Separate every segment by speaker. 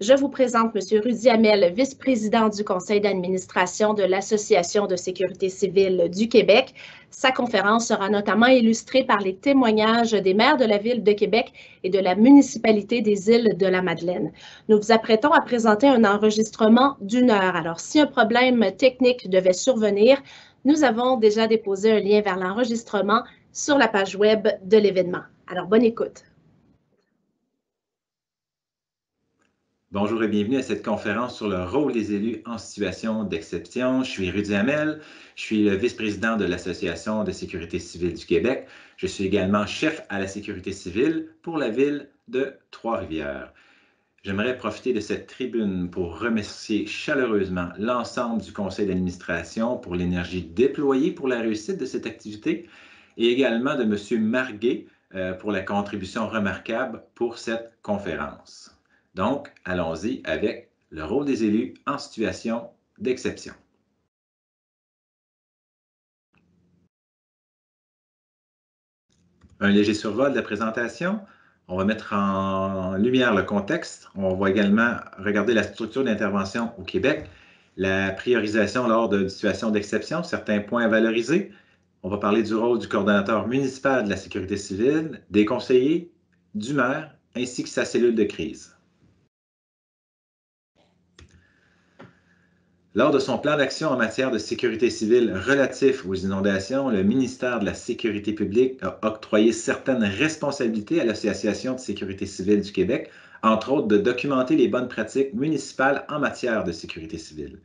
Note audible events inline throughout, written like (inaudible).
Speaker 1: Je vous présente M. Rudy Hamel, vice-président du conseil d'administration de
Speaker 2: l'Association de sécurité civile du Québec. Sa conférence sera notamment illustrée par les témoignages des maires de la ville de Québec et de la municipalité des îles de la Madeleine. Nous vous apprêtons à présenter un enregistrement d'une heure. Alors, si un problème technique devait survenir, nous avons déjà déposé un lien vers l'enregistrement sur la page web de l'événement. Alors, bonne écoute.
Speaker 3: Bonjour et bienvenue à cette conférence sur le rôle des élus en situation d'exception. Je suis Rudy Hamel, je suis le vice-président de l'Association de sécurité civile du Québec. Je suis également chef à la sécurité civile pour la ville de Trois-Rivières. J'aimerais profiter de cette tribune pour remercier chaleureusement l'ensemble du conseil d'administration pour l'énergie déployée pour la réussite de cette activité et également de M. Marguet euh, pour la contribution remarquable pour cette conférence. Donc,
Speaker 1: allons-y avec le rôle des élus en situation d'exception.
Speaker 3: Un léger survol de la présentation. On va mettre en lumière le contexte. On va également regarder la structure d'intervention au Québec, la priorisation lors d'une situation d'exception, certains points à valoriser. On va parler du rôle du coordonnateur municipal de la sécurité civile, des conseillers, du maire, ainsi que sa cellule de crise. Lors de son plan d'action en matière de sécurité civile relatif aux inondations, le ministère de la Sécurité publique a octroyé certaines responsabilités à l'Association de sécurité civile du Québec, entre autres de documenter les bonnes pratiques municipales en matière de sécurité civile.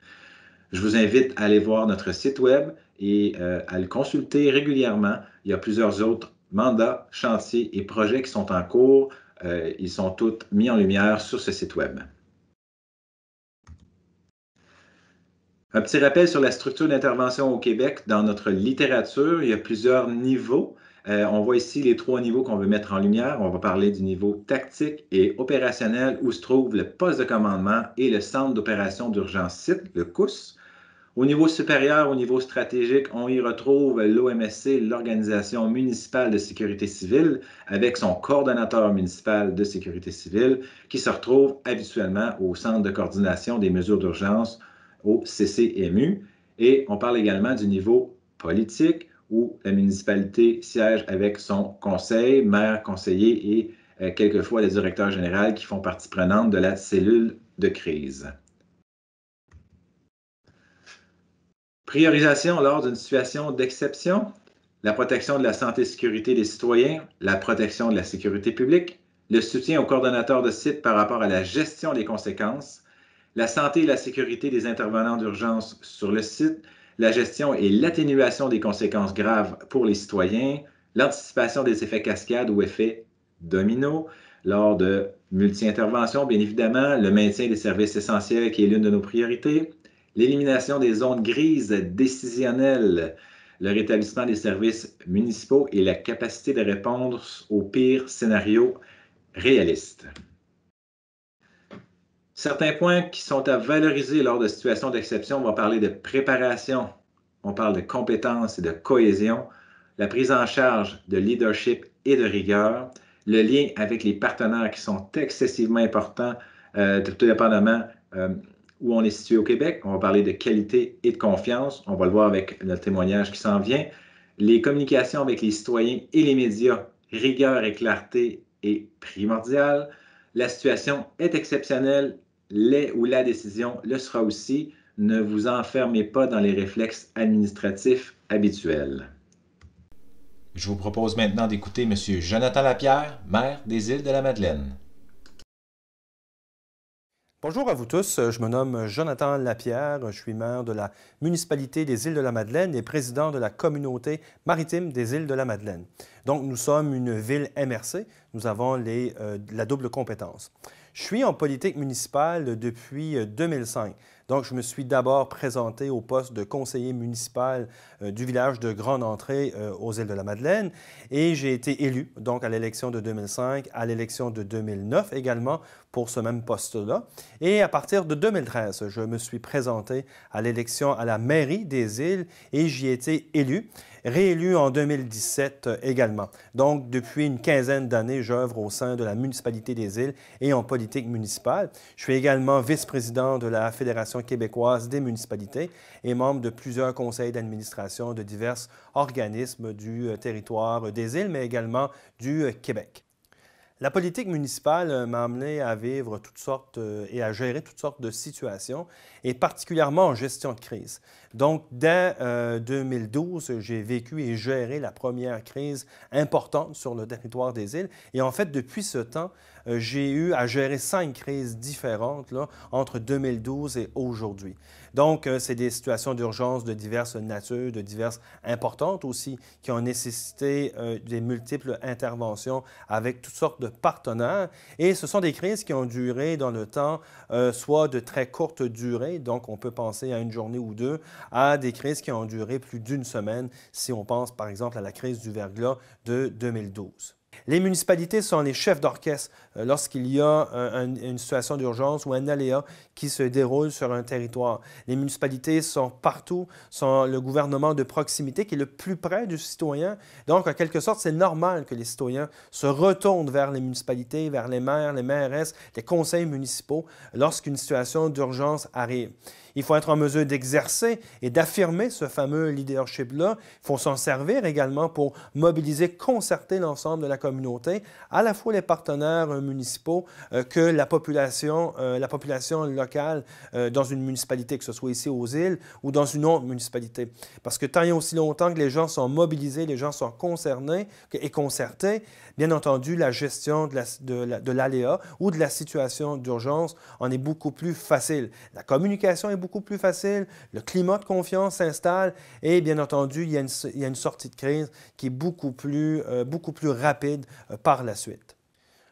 Speaker 3: Je vous invite à aller voir notre site web et euh, à le consulter régulièrement. Il y a plusieurs autres mandats, chantiers et projets qui sont en cours. Euh, ils sont tous mis en lumière sur ce site web. Un petit rappel sur la structure d'intervention au Québec. Dans notre littérature, il y a plusieurs niveaux. Euh, on voit ici les trois niveaux qu'on veut mettre en lumière. On va parler du niveau tactique et opérationnel où se trouve le poste de commandement et le centre d'opération d'urgence site, le COUS. Au niveau supérieur, au niveau stratégique, on y retrouve l'OMSC, l'Organisation municipale de sécurité civile, avec son coordonnateur municipal de sécurité civile qui se retrouve habituellement au centre de coordination des mesures d'urgence au CCMU. Et on parle également du niveau politique où la municipalité siège avec son conseil, maire, conseiller et euh, quelquefois les directeurs généraux qui font partie prenante de la cellule de crise. Priorisation lors d'une situation d'exception, la protection de la santé et sécurité des citoyens, la protection de la sécurité publique, le soutien aux coordonnateur de site par rapport à la gestion des conséquences, la santé et la sécurité des intervenants d'urgence sur le site, la gestion et l'atténuation des conséquences graves pour les citoyens, l'anticipation des effets cascades ou effets dominos lors de multi-interventions, bien évidemment, le maintien des services essentiels qui est l'une de nos priorités, l'élimination des zones grises décisionnelles, le rétablissement des services municipaux et la capacité de répondre aux pires scénarios réalistes. Certains points qui sont à valoriser lors de situations d'exception, on va parler de préparation, on parle de compétences et de cohésion, la prise en charge de leadership et de rigueur, le lien avec les partenaires qui sont excessivement importants, euh, tout dépendamment euh, où on est situé au Québec. On va parler de qualité et de confiance. On va le voir avec le témoignage qui s'en vient. Les communications avec les citoyens et les médias, rigueur et clarté est primordial, La situation est exceptionnelle les ou la décision le sera aussi. Ne vous enfermez pas dans les réflexes administratifs habituels. Je vous propose maintenant d'écouter M. Jonathan Lapierre, maire des îles de la Madeleine.
Speaker 1: Bonjour à vous tous, je me nomme Jonathan Lapierre, je suis maire de la municipalité des îles de la Madeleine et président de la communauté maritime des îles de la Madeleine. Donc nous sommes une ville MRC, nous avons euh, la double compétence. Je suis en politique municipale depuis 2005. Euh, donc, je me suis d'abord présenté au poste de conseiller municipal euh, du village de Grande Entrée euh, aux îles de la Madeleine et j'ai été élu, donc, à l'élection de 2005, à l'élection de 2009 également pour ce même poste-là. Et à partir de 2013, je me suis présenté à l'élection à la mairie des îles et j'y ai été élu réélu en 2017 euh, également. Donc, depuis une quinzaine d'années, j'œuvre au sein de la municipalité des îles et en politique municipale. Je suis également vice-président de la Fédération québécoise des municipalités et membre de plusieurs conseils d'administration de divers organismes du euh, territoire des îles, mais également du euh, Québec. La politique municipale euh, m'a amené à vivre toutes sortes euh, et à gérer toutes sortes de situations, et particulièrement en gestion de crise. Donc, dès 2012, euh, j'ai vécu et géré la première crise importante sur le territoire des îles. Et en fait, depuis ce temps, j'ai eu à gérer cinq crises différentes entre 2012 et aujourd'hui. Donc, euh, c'est des situations d'urgence de diverses natures, de diverses importantes aussi, qui ont nécessité euh, des multiples interventions avec toutes sortes de partenaires. Et ce sont des crises qui ont duré dans le temps, euh, soit de très courte durée, donc on peut penser à une journée ou deux, à des crises qui ont duré plus d'une semaine, si on pense par exemple à la crise du verglas de 2012. Les municipalités sont les chefs d'orchestre euh, lorsqu'il y a une situation d'urgence ou un aléa qui se déroule sur un territoire. Les municipalités sont partout, sont le gouvernement de proximité qui est le plus près du citoyen. Donc, en quelque sorte, c'est normal que les citoyens se retournent vers les municipalités, vers les maires, les mairesses, les conseils municipaux lorsqu'une situation d'urgence arrive. Il faut être en mesure d'exercer et d'affirmer ce fameux leadership-là. Il faut s'en servir également pour mobiliser, concerter l'ensemble de la communauté, à la fois les partenaires euh, municipaux euh, que la population, euh, la population locale dans une municipalité, que ce soit ici aux îles ou dans une autre municipalité. Parce que tant et aussi longtemps que les gens sont mobilisés, les gens sont concernés et concertés, Bien entendu, la gestion de l'aléa ou de la situation d'urgence en est beaucoup plus facile. La communication est beaucoup plus facile, le climat de confiance s'installe et bien entendu, il y, a une, sortie de crise qui est beaucoup plus, euh, rapide euh, par la suite.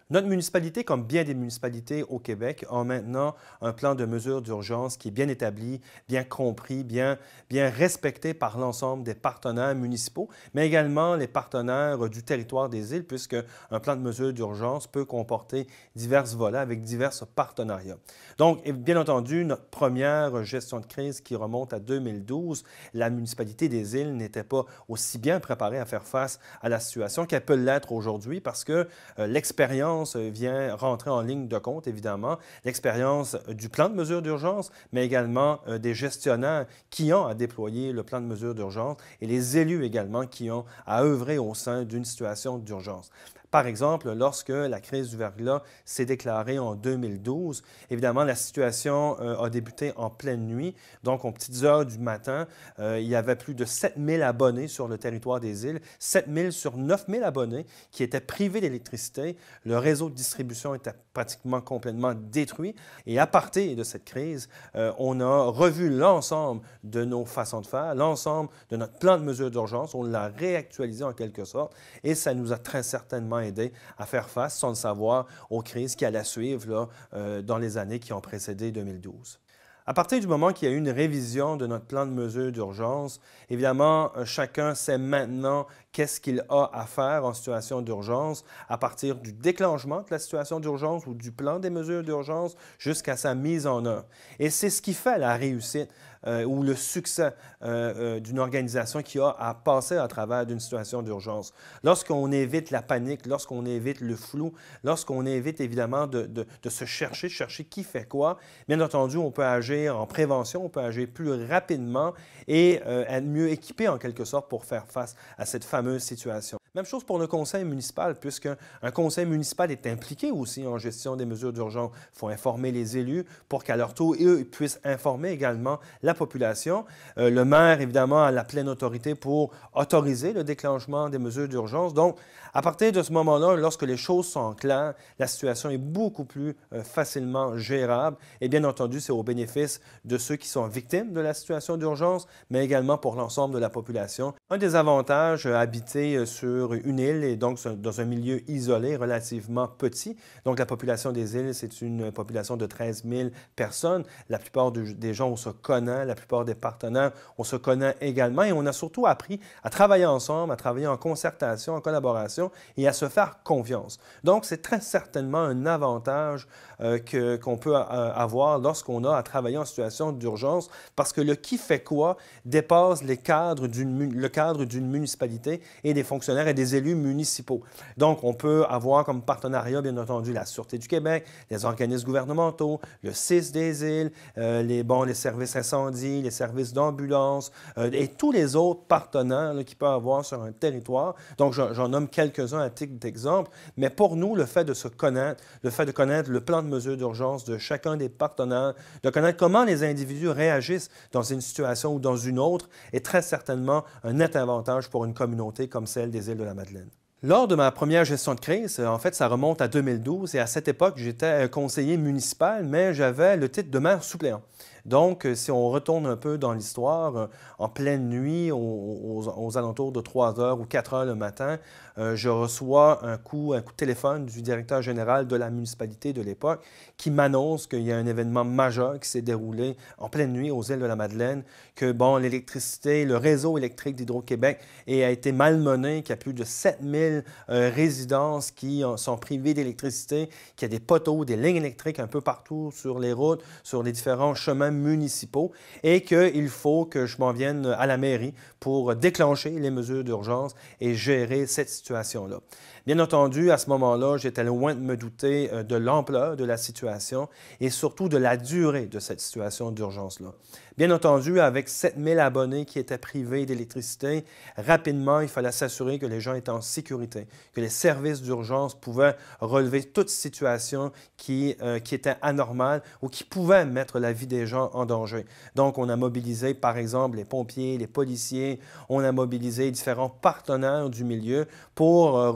Speaker 1: Notre municipalité, comme bien des municipalités au Québec, a maintenant un plan de mesures d'urgence qui est bien établi, bien compris, bien, bien respecté par l'ensemble des partenaires municipaux, mais également les partenaires du territoire des îles, puisque un plan de mesures d'urgence peut comporter diverses volets avec divers partenariats. Donc, bien entendu, notre première gestion de crise qui remonte à 2012, la municipalité des îles n'était pas aussi bien préparée à faire face à la situation qu'elle peut l'être aujourd'hui parce que euh, l'expérience euh, vient rentrer en ligne de compte, évidemment, l'expérience euh, du plan de mesure d'urgence, mais également euh, des gestionnaires qui ont à déployer le plan de mesure d'urgence et les élus également qui ont à œuvrer au sein d'une situation d'urgence. Par exemple, lorsque la crise du verglas s'est déclarée en 2012, évidemment, la situation euh, a débuté en pleine nuit. Donc, aux petites heures du matin, euh, il y avait plus de 7000 abonnés sur le territoire des îles, 7000 sur 9000 abonnés qui étaient privés d'électricité. Le réseau de distribution était pratiquement complètement détruit. Et à partir de cette crise, euh, on a revu l'ensemble de nos façons de faire, l'ensemble de notre plan de mesures d'urgence. On l'a réactualisé en quelque sorte et ça nous a très certainement aider à faire face, sans le savoir, aux crises qui allaient suivre euh, dans les années qui ont précédé 2012. À partir du moment qu'il y a eu une révision de notre plan de mesures d'urgence, évidemment, euh, chacun sait maintenant qu'est-ce qu'il a à faire en situation d'urgence à partir du déclenchement de la situation d'urgence ou du plan des mesures d'urgence jusqu'à sa mise en œuvre. Et c'est ce qui fait la réussite euh, ou le succès euh, euh, d'une organisation qui a à passer à travers d'une situation d'urgence. Lorsqu'on évite la panique, lorsqu'on évite le flou, lorsqu'on évite évidemment de, de, se chercher, de chercher qui fait quoi, bien entendu, on peut agir en prévention, on peut agir plus rapidement et être mieux équipé en quelque sorte pour faire face à cette fameuse fameuse situation. Même chose pour le conseil municipal, puisque un conseil municipal est impliqué aussi en gestion des mesures d'urgence. Il faut informer les élus pour qu'à leur tour, eux, puissent informer également la population. Euh, le maire, évidemment, a la pleine autorité pour autoriser le déclenchement des mesures d'urgence. Donc, à partir de ce moment-là, lorsque les choses sont claires, la situation est beaucoup plus euh, facilement gérable. Et bien entendu, c'est au bénéfice de ceux qui sont victimes de la situation d'urgence, mais également pour l'ensemble de la population. Un des avantages euh, habités sur une île et donc dans un milieu isolé, relativement petit. Donc la population des îles, c'est une population de 13 000 personnes. La plupart des gens, on se connaît, la plupart des partenaires, on se connaît également et on a surtout appris à travailler ensemble, à travailler en concertation, en collaboration et à se faire confiance. Donc c'est très certainement un avantage euh, qu'on peut euh, avoir lorsqu'on a à travailler en situation d'urgence parce que le qui fait quoi dépasse les cadres le cadre d'une municipalité et des fonctionnaires des élus municipaux. Donc, on peut avoir comme partenariat, bien entendu, la Sûreté du Québec, les organismes gouvernementaux, le CIS des îles, euh, les, bon, les services incendie, les services d'ambulance euh, et tous les autres partenaires qu'il peut avoir sur un territoire. Donc, j'en nomme quelques-uns à titre d'exemple. Mais pour nous, le fait de se connaître, le fait de connaître le plan de mesure d'urgence de chacun des partenaires, de connaître comment les individus réagissent dans une situation ou dans une autre, est très certainement un net avantage pour une communauté comme celle des îles lors de ma première gestion de crise, en fait, ça remonte à 2012 et à cette époque, j'étais conseiller municipal, mais j'avais le titre de maire suppléant. Donc, euh, si on retourne un peu dans l'histoire, euh, en pleine nuit, aux, alentours de 3 heures ou 4 heures le matin, euh, je reçois un coup, un coup de téléphone du directeur général de la municipalité de l'époque qui m'annonce qu'il y a un événement majeur qui s'est déroulé en pleine nuit aux îles de la Madeleine, que bon, l'électricité, le réseau électrique d'Hydro-Québec a été malmené, qu'il y a plus de 7000 euh, résidences qui euh, sont privées d'électricité, qu'il y a des poteaux, des lignes électriques un peu partout sur les routes, sur les différents chemins municipaux, et qu'il faut que je m'en vienne à la mairie pour déclencher les mesures d'urgence et gérer cette situation situation-là. Bien entendu, à ce moment-là, j'étais loin de me douter euh, de l'ampleur de la situation et surtout de la durée de cette situation d'urgence-là. Bien entendu, avec 7000 abonnés qui étaient privés d'électricité, rapidement, il fallait s'assurer que les gens étaient en sécurité, que les services d'urgence pouvaient relever toute situation qui, euh, qui était anormale ou qui pouvait mettre la vie des gens en danger. Donc, on a mobilisé, par exemple, les pompiers, les policiers, on a mobilisé différents partenaires du milieu pour euh,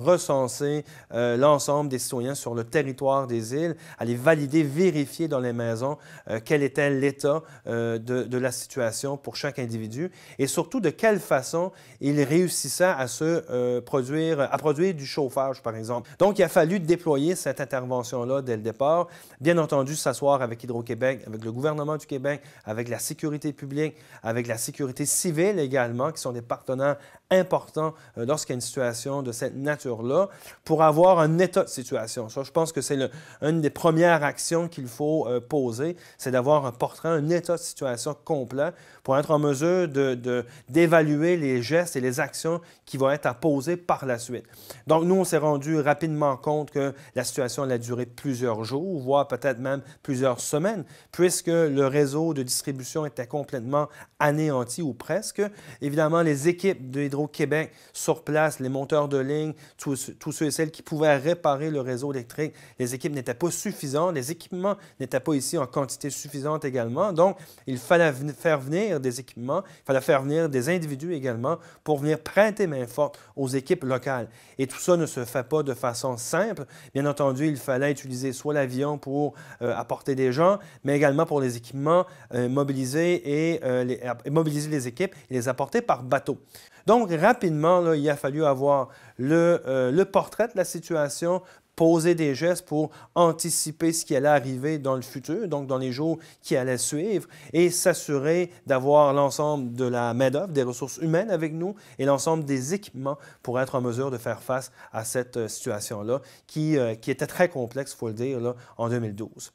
Speaker 1: euh, l'ensemble des citoyens sur le territoire des îles, aller valider, vérifier dans les maisons euh, quel était l'état euh, de, la situation pour chaque individu et surtout de quelle façon il réussissait à se produire, à produire du chauffage, par exemple. Donc, il a fallu déployer cette intervention-là dès le départ. Bien entendu, s'asseoir avec Hydro-Québec, avec le gouvernement du Québec, avec la sécurité publique, avec la sécurité civile également, qui sont des partenaires important euh, lorsqu'il y a une situation de cette nature-là pour avoir un état de situation. Ça, je pense que c'est une des premières actions qu'il faut euh, poser, c'est d'avoir un portrait, un état de situation complet pour être en mesure d'évaluer de, d'évaluer les gestes et les actions qui vont être à poser par la suite. Donc, nous, on s'est rendu rapidement compte que la situation a duré plusieurs jours, voire peut-être même plusieurs semaines, puisque le réseau de distribution était complètement anéanti ou presque. Évidemment, les équipes de au québec sur place, les monteurs de ligne, tous, ceux et celles qui pouvaient réparer le réseau électrique. Les équipes n'étaient pas suffisantes, les équipements n'étaient pas ici en quantité suffisante également. Donc, il fallait faire venir des équipements, il fallait faire venir des individus également pour venir prêter main forte aux équipes locales. Et tout ça ne se fait pas de façon simple. Bien entendu, il fallait utiliser soit l'avion pour euh, apporter des gens, mais également pour les équipements, euh, mobiliser, et, euh, mobiliser les équipes et les apporter par bateau. Donc, rapidement, il a fallu avoir euh, le, portrait de la situation, poser des gestes pour anticiper ce qui allait arriver dans le futur, donc dans les jours qui allaient suivre, et s'assurer d'avoir l'ensemble de la main-d'œuvre, des ressources humaines avec nous et l'ensemble des équipements pour être en mesure de faire face à cette euh, situation-là euh, qui, était très complexe, il faut le dire, en 2012.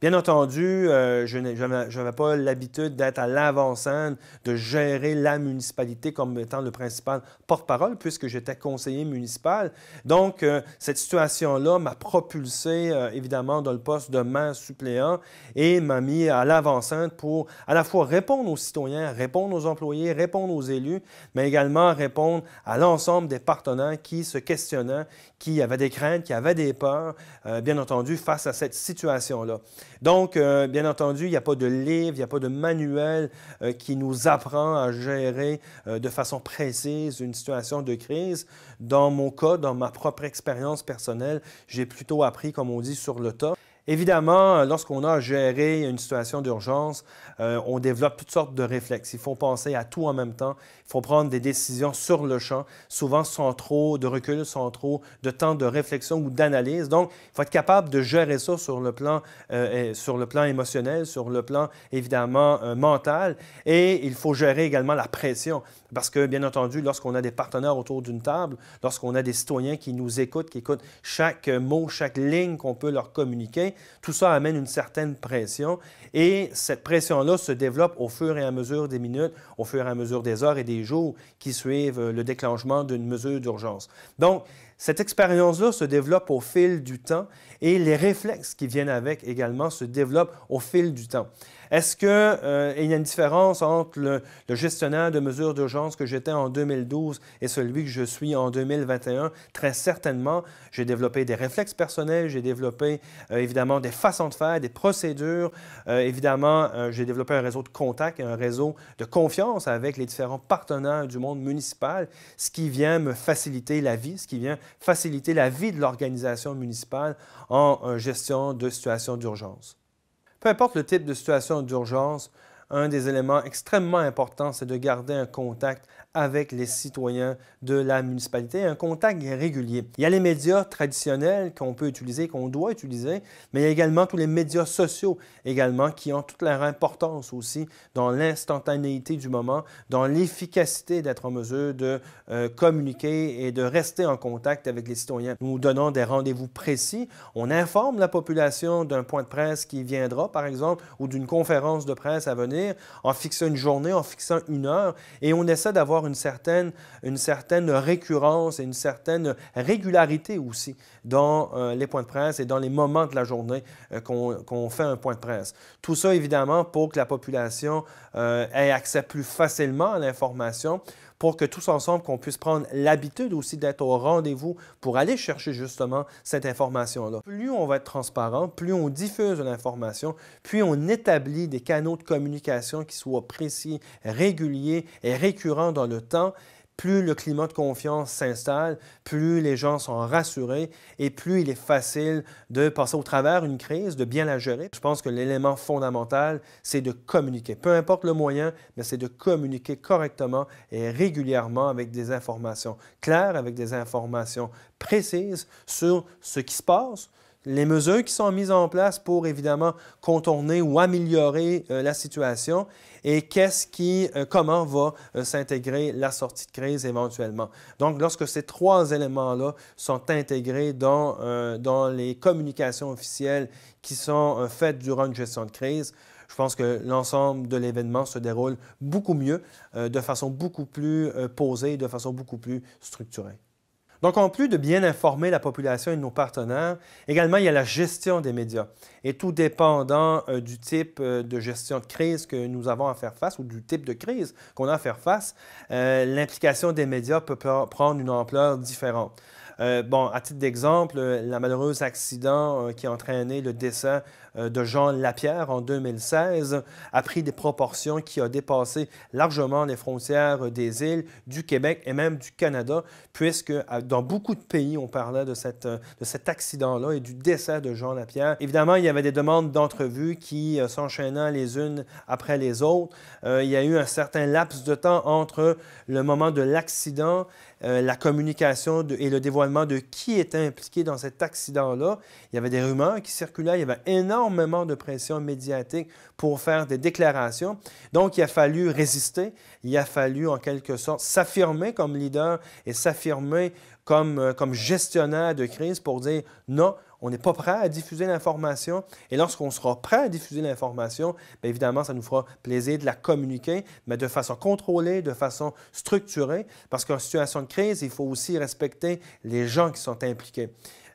Speaker 1: Bien entendu, euh, je n'avais pas l'habitude d'être à lavant de gérer la municipalité comme étant le principal porte-parole, puisque j'étais conseiller municipal. Donc, euh, cette situation-là m'a propulsé, euh, évidemment, dans le poste de main suppléant et m'a mis à lavant pour à la fois répondre aux citoyens, répondre aux employés, répondre aux élus, mais également répondre à l'ensemble des partenaires qui se questionnaient, qui avaient des craintes, qui avaient des peurs, bien entendu, face à cette situation-là. Donc, euh, bien entendu, il n'y a pas de livre, il n'y a pas de manuel euh, qui nous apprend à gérer euh, de façon précise une situation de crise. Dans mon cas, dans ma propre expérience personnelle, j'ai plutôt appris, comme on dit, sur le tas. Évidemment, lorsqu'on a géré une situation d'urgence, on développe toutes sortes de réflexes. Il faut penser à tout en même temps. Il faut prendre des décisions sur le champ, souvent sans trop de recul, sans trop de temps de réflexion ou d'analyse. Donc, il faut être capable de gérer ça sur le plan, euh, sur le plan émotionnel, sur le plan évidemment euh, mental. Et il faut gérer également la pression. Parce que, bien entendu, lorsqu'on a des partenaires autour d'une table, lorsqu'on a des citoyens qui nous écoutent, qui écoutent chaque mot, chaque ligne qu'on peut leur communiquer, tout ça amène une certaine pression. Et cette pression-là se développe au fur et à mesure des minutes, au fur et à mesure des heures et des jours qui suivent euh, le déclenchement d'une mesure d'urgence. Donc, cette expérience-là se développe au fil du temps et les réflexes qui viennent avec également se développent au fil du temps. Est-ce qu'il euh, y a une différence entre le, gestionnaire de mesures d'urgence que j'étais en 2012 et celui que je suis en 2021? Très certainement, j'ai développé des réflexes personnels, j'ai développé euh, évidemment des façons de faire, des procédures. Euh, évidemment, euh, j'ai développé un réseau de contacts, un réseau de confiance avec les différents partenaires du monde municipal, ce qui vient me faciliter la vie, ce qui vient faciliter la vie de l'organisation municipale en euh, gestion de situations d'urgence. Peu importe le type de situation d'urgence, un des éléments extrêmement importants, c'est de garder un contact avec les citoyens de la municipalité, un contact régulier. Il y a les médias traditionnels qu'on peut utiliser, qu'on doit utiliser, mais il y a également tous les médias sociaux également qui ont toute leur importance aussi dans l'instantanéité du moment, dans l'efficacité d'être en mesure de euh, communiquer et de rester en contact avec les citoyens. Nous donnons des rendez-vous précis, on informe la population d'un point de presse qui viendra par exemple ou d'une conférence de presse à venir en fixant une journée, en fixant une heure et on essaie d'avoir une certaine, récurrence et une certaine régularité aussi dans euh, les points de presse et dans les moments de la journée euh, qu'on fait un point de presse. Tout ça, évidemment, pour que la population euh, ait accès plus facilement à l'information, pour que tous ensemble, qu'on puisse prendre l'habitude aussi d'être au rendez-vous pour aller chercher justement cette information-là. Plus on va être transparent, plus on diffuse l'information, puis on établit des canaux de communication qui soient précis, réguliers et récurrents dans le temps, plus le climat de confiance s'installe, plus les gens sont rassurés et plus il est facile de passer au travers une crise, de bien la gérer. Je pense que l'élément fondamental, c'est de communiquer. Peu importe le moyen, mais c'est de communiquer correctement et régulièrement avec des informations claires, avec des informations précises sur ce qui se passe, les mesures qui sont mises en place pour évidemment contourner ou améliorer euh, la situation et qu'est-ce qui, euh, comment va euh, s'intégrer la sortie de crise éventuellement. Donc, lorsque ces trois éléments-là sont intégrés dans, euh, dans les communications officielles qui sont faites durant une gestion de crise, je pense que l'ensemble de l'événement se déroule beaucoup mieux, de façon beaucoup plus posée, de façon beaucoup plus structurée. Donc, en plus de bien informer la population et nos partenaires, également, il y a la gestion des médias. Et tout dépendant euh, du type euh, de gestion de crise que nous avons à faire face ou du type de crise qu'on a à faire face, euh, l'implication des médias peut prendre une ampleur différente. Euh, bon, à titre d'exemple, euh, la malheureuse accident euh, qui a entraîné le décès de Jean Lapierre en 2016 a pris des proportions qui ont dépassé largement les frontières des îles, du Québec et même du Canada, puisque dans beaucoup de pays, on parlait de, cet accident-là et du décès de Jean Lapierre. Évidemment, il y avait des demandes d'entrevues qui s'enchaînaient les unes après les autres. il y a eu un certain laps de temps entre le moment de l'accident euh, la communication et le dévoilement de qui était impliqué dans cet accident-là. Il y avait des rumeurs qui circulaient, il y avait énormément de pression médiatique pour faire des déclarations. Donc, il a fallu résister, il a fallu en quelque sorte s'affirmer comme leader et s'affirmer comme euh, gestionnaire de crise pour dire non, on n'est pas prêt à diffuser l'information. Et lorsqu'on sera prêt à diffuser l'information, évidemment, ça nous fera plaisir de la communiquer, mais de façon contrôlée, de façon structurée, parce qu'en situation de crise, il faut aussi respecter les gens qui sont impliqués.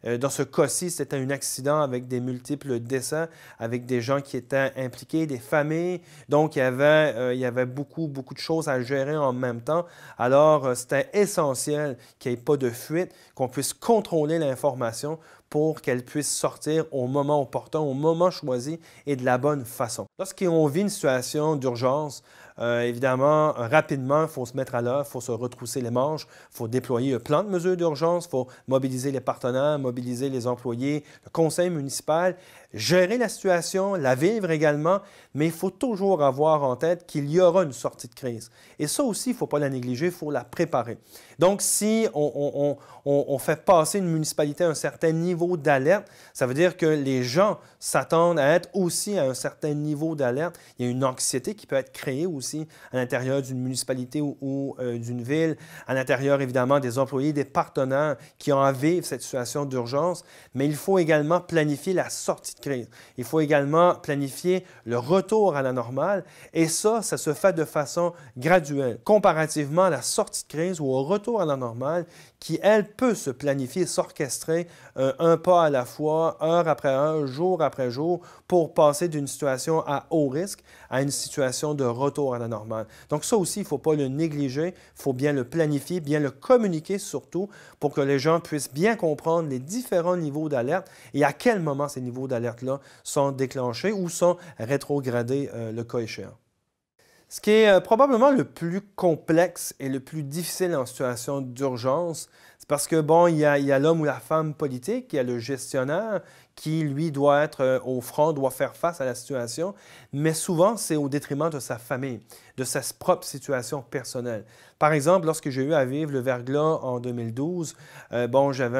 Speaker 1: Euh, dans ce cas-ci, c'était un accident avec des multiples décès, avec des gens qui étaient impliqués, des familles. Donc, il y avait, euh, beaucoup, beaucoup de choses à gérer en même temps. Alors, euh, c'était essentiel qu'il n'y ait pas de fuite, qu'on puisse contrôler l'information pour qu'elle puisse sortir au moment opportun, au moment choisi et de la bonne façon. Lorsqu'on vit une situation d'urgence, euh, évidemment, rapidement, il faut se mettre à l'œuvre, il faut se retrousser les manches, il faut déployer un plan de mesures d'urgence, il faut mobiliser les partenaires, mobiliser les employés, le conseil municipal, gérer la situation, la vivre également, mais il faut toujours avoir en tête qu'il y aura une sortie de crise. Et ça aussi, il ne faut pas la négliger, il faut la préparer. Donc, si on, on fait passer une municipalité à un certain niveau d'alerte, ça veut dire que les gens s'attendent à être aussi à un certain niveau d'alerte. Il y a une anxiété qui peut être créée aussi à l'intérieur d'une municipalité ou, euh, d'une ville, à l'intérieur évidemment des employés, des partenaires qui ont à vivre cette situation d'urgence. Mais il faut également planifier la sortie de crise. Il faut également planifier le retour à la normale. Et ça, ça se fait de façon graduelle, comparativement à la sortie de crise ou au retour à la normale qui, elle, peut se planifier, s'orchestrer euh, un pas à la fois, heure après heure, jour après jour, pour passer d'une situation à haut risque à une situation de retour la normale. Donc ça aussi, il ne faut pas le négliger, il faut bien le planifier, bien le communiquer surtout pour que les gens puissent bien comprendre les différents niveaux d'alerte et à quel moment ces niveaux d'alerte-là sont déclenchés ou sont rétrogradés euh, le cas échéant. Ce qui est euh, probablement le plus complexe et le plus difficile en situation d'urgence, c'est parce que, bon, il y a l'homme ou la femme politique, il y a le gestionnaire qui, lui, doit être euh, au front, doit faire face à la situation, mais souvent c'est au détriment de sa famille, de sa propre situation personnelle. Par exemple, lorsque j'ai eu à vivre le verglas en 2012, euh, bon, j'avais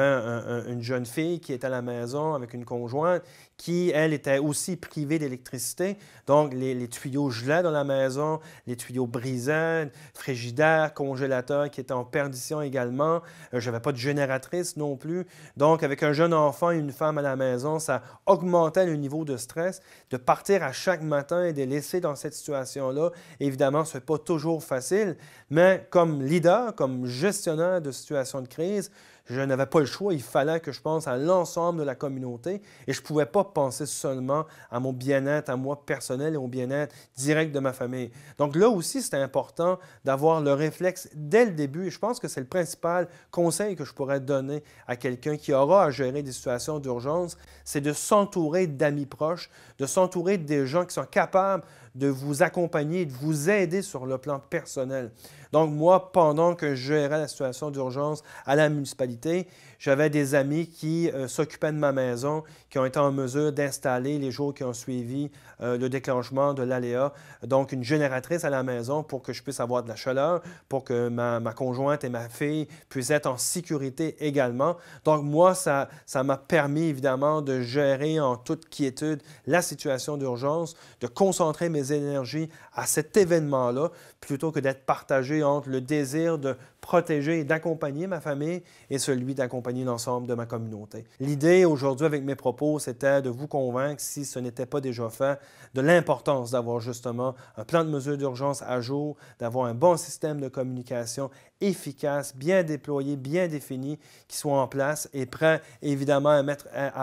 Speaker 1: une jeune fille qui était à la maison avec une conjointe qui, elle, était aussi privée d'électricité. Donc, les, tuyaux gelés dans la maison, les tuyaux brisants, frigidaire, congélateur qui était en perdition également. Euh, je n'avais pas de génératrice non plus. Donc, avec un jeune enfant et une femme à la maison, ça augmentait le niveau de stress. De partir à chaque matin et de laisser dans cette situation-là. Évidemment, ce n'est pas toujours facile, mais comme leader, comme gestionnaire de situation de crise, je n'avais pas le choix. Il fallait que je pense à l'ensemble de la communauté et je ne pouvais pas penser seulement à mon bien-être, à moi personnel et au bien-être direct de ma famille. Donc là aussi, c'est important d'avoir le réflexe dès le début et je pense que c'est le principal conseil que je pourrais donner à quelqu'un qui aura à gérer des situations d'urgence, c'est de s'entourer d'amis proches, de s'entourer des gens qui sont capables de vous accompagner, de vous aider sur le plan personnel. Donc moi, pendant que je gérais la situation d'urgence à la municipalité, j'avais des amis qui euh, s'occupaient de ma maison, qui ont été en mesure d'installer les jours qui ont suivi euh, le déclenchement de l'aléa, donc une génératrice à la maison pour que je puisse avoir de la chaleur, pour que ma, conjointe et ma fille puissent être en sécurité également. Donc moi, ça m'a permis évidemment de gérer en toute quiétude la situation d'urgence, de concentrer mes énergies à cet événement-là, plutôt que d'être partagé entre le désir de protéger et d'accompagner ma famille et celui d'accompagner l'ensemble de ma communauté. L'idée aujourd'hui avec mes propos, c'était de vous convaincre, si ce n'était pas déjà fait, de l'importance d'avoir justement un plan de mesures d'urgence à jour, d'avoir un bon système de communication efficace, bien déployé, bien défini, qui soit en place et prêt évidemment à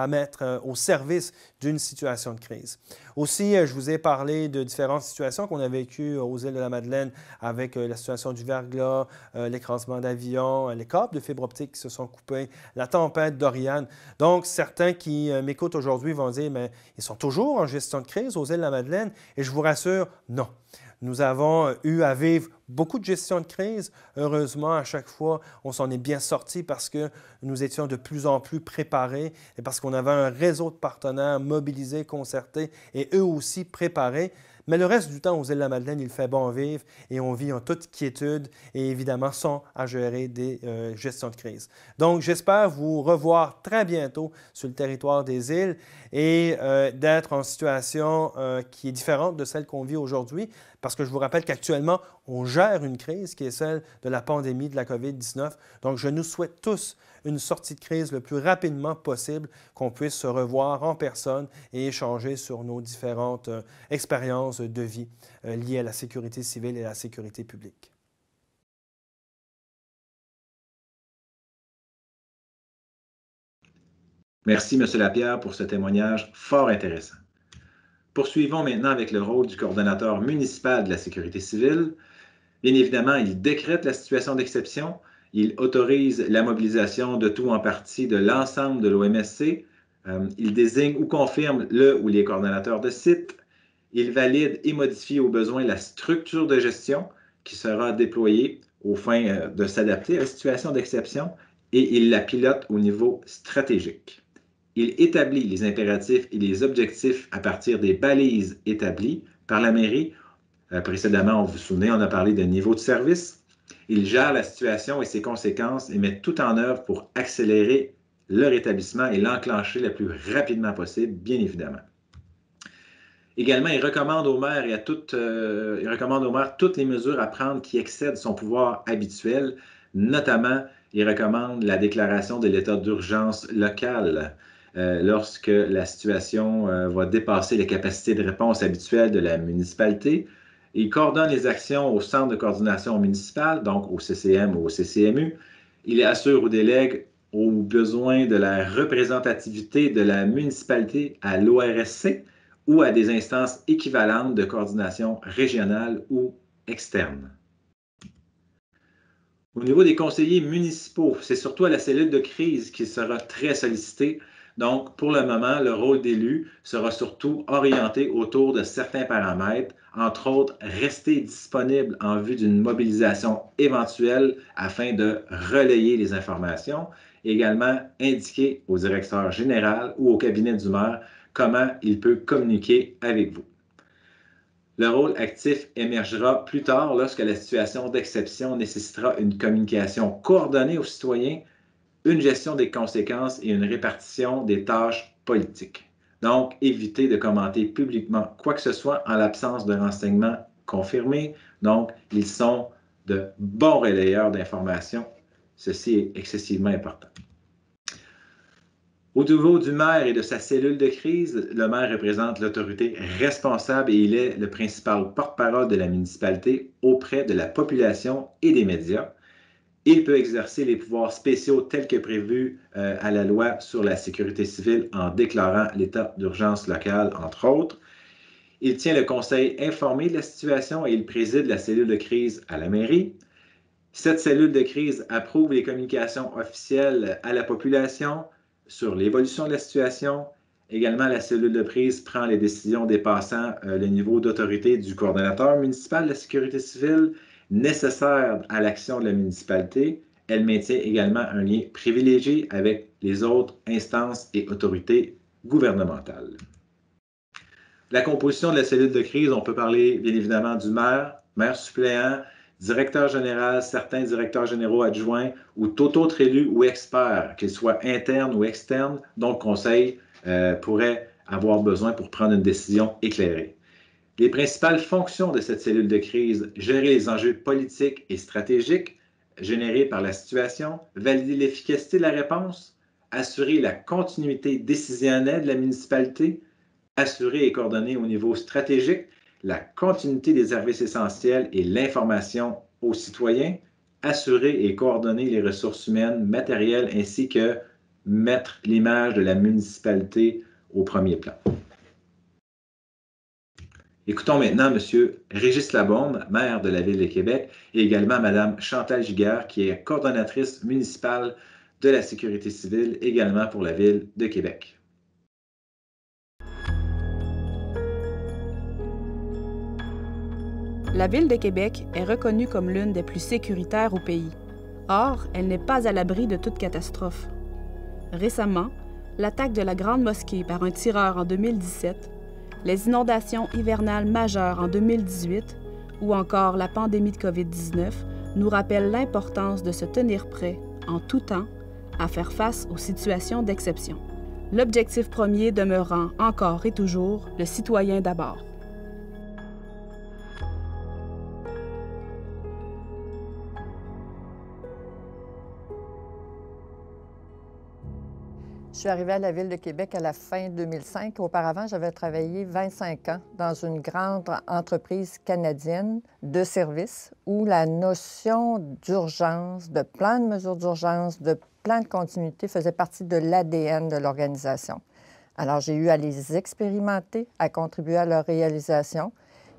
Speaker 1: mettre, euh, au service d'une situation de crise. Aussi, euh, je vous ai parlé de différentes situations qu'on a vécues aux îles de la Madeleine avec euh, la situation du verglas, l'écrasement d'avions, les câbles de fibre optique qui se sont coupés, la tempête d'Oriane. Donc, certains qui m'écoutent aujourd'hui vont dire, mais ils sont toujours en gestion de crise aux îles de la Madeleine et je vous rassure, non. Nous avons euh, eu à vivre beaucoup de gestion de crise. Heureusement, à chaque fois, on s'en est bien sorti parce que nous étions de plus en plus préparés et parce qu'on avait un réseau de partenaires mobilisés, concertés et eux aussi préparés. Mais le reste du temps, aux îles de la Madeleine, il fait bon vivre et on vit en toute quiétude et évidemment sans à gérer des euh, gestions de crise. Donc, j'espère vous revoir très bientôt sur le territoire des îles et euh, d'être en situation euh, qui est différente de celle qu'on vit aujourd'hui parce que je vous rappelle qu'actuellement, on gère une crise qui est celle de la pandémie de la COVID-19. Donc, je nous souhaite tous une sortie de crise le plus rapidement possible, qu'on puisse se revoir en personne et échanger sur nos différentes euh, expériences de vie euh, liées à la sécurité civile et à la sécurité publique. Merci, M. Lapierre, pour ce témoignage fort intéressant. Poursuivons
Speaker 3: maintenant avec le rôle du coordonnateur municipal de la sécurité civile. Bien évidemment, il décrète la situation d'exception, il autorise la mobilisation de tout en partie de l'ensemble de l'OMSC. Euh, il désigne ou confirme le ou les coordonnateurs de site. Il valide et modifie au besoin la structure de gestion qui sera déployée au fin euh, de s'adapter à la situation d'exception et il la pilote au niveau stratégique. Il établit les impératifs et les objectifs à partir des balises établies par la mairie. Euh, précédemment, on vous, vous souvenez, on a parlé de niveau de service. Il gère la situation et ses conséquences et met tout en œuvre pour accélérer le rétablissement et l'enclencher le plus rapidement possible, bien évidemment. Également, il recommande aux maires et à toutes, euh, il recommande toutes les mesures à prendre qui excèdent son pouvoir habituel, notamment il recommande la déclaration de l'état d'urgence local euh, lorsque la situation euh, va dépasser les capacités de réponse habituelles de la municipalité, il coordonne les actions au Centre de coordination municipale, donc au CCM ou au CCMU. Il assure ou délègue aux besoins de la représentativité de la municipalité à l'ORSC ou à des instances équivalentes de coordination régionale ou externe. Au niveau des conseillers municipaux, c'est surtout à la cellule de crise qui sera très sollicitée. Donc, pour le moment, le rôle d'élu sera surtout orienté autour de certains paramètres, entre autres, rester disponible en vue d'une mobilisation éventuelle afin de relayer les informations, également indiquer au directeur général ou au cabinet du maire comment il peut communiquer avec vous. Le rôle actif émergera plus tard lorsque la situation d'exception nécessitera une communication coordonnée aux citoyens, une gestion des conséquences et une répartition des tâches politiques. Donc, évitez de commenter publiquement quoi que ce soit en l'absence de renseignements confirmés. Donc, ils sont de bons relayeurs d'informations. Ceci est excessivement important. Au niveau du maire et de sa cellule de crise, le maire représente l'autorité responsable et il est le principal porte-parole de la municipalité auprès de la population et des médias il peut exercer les pouvoirs spéciaux tels que prévus euh, à la loi sur la sécurité civile en déclarant l'état d'urgence locale, entre autres. Il tient le conseil informé de la situation et il préside la cellule de crise à la mairie. Cette cellule de crise approuve les communications officielles à la population sur l'évolution de la situation. Également, la cellule de crise prend les décisions dépassant euh, le niveau d'autorité du coordonnateur municipal de la sécurité civile nécessaire à l'action de la municipalité, elle maintient également un lien privilégié avec les autres instances et autorités gouvernementales. La composition de la cellule de crise, on peut parler bien évidemment du maire, maire suppléant, directeur général, certains directeurs généraux adjoints ou tout autre élu ou expert, qu'il soit interne ou externe, dont le conseil euh, pourrait avoir besoin pour prendre une décision éclairée. Les principales fonctions de cette cellule de crise, gérer les enjeux politiques et stratégiques générés par la situation, valider l'efficacité de la réponse, assurer la continuité décisionnelle de la municipalité, assurer et coordonner au niveau stratégique la continuité des services essentiels et l'information aux citoyens, assurer et coordonner les ressources humaines, matérielles, ainsi que mettre l'image de la municipalité au premier plan. Écoutons maintenant M. Régis Labonde, maire de la Ville de Québec, et également Mme Chantal Giguère, qui est coordonnatrice municipale de la sécurité civile, également pour la Ville de Québec.
Speaker 2: La Ville de Québec est reconnue comme l'une des plus sécuritaires au pays. Or, elle n'est pas à l'abri de toute catastrophe. Récemment, l'attaque de la Grande Mosquée par un tireur en 2017 les inondations hivernales majeures en 2018 ou encore la pandémie de COVID-19 nous rappellent l'importance de se tenir prêt, en tout temps, à faire face aux situations d'exception. L'objectif premier demeurant encore et toujours le citoyen d'abord.
Speaker 4: Je suis arrivée à la Ville de Québec à la fin 2005. Auparavant, j'avais travaillé 25 ans dans une grande entreprise canadienne de services où la notion d'urgence, de plan de mesures d'urgence, de plan de continuité faisait partie de l'ADN de l'organisation. Alors, j'ai eu à les expérimenter, à contribuer à leur réalisation.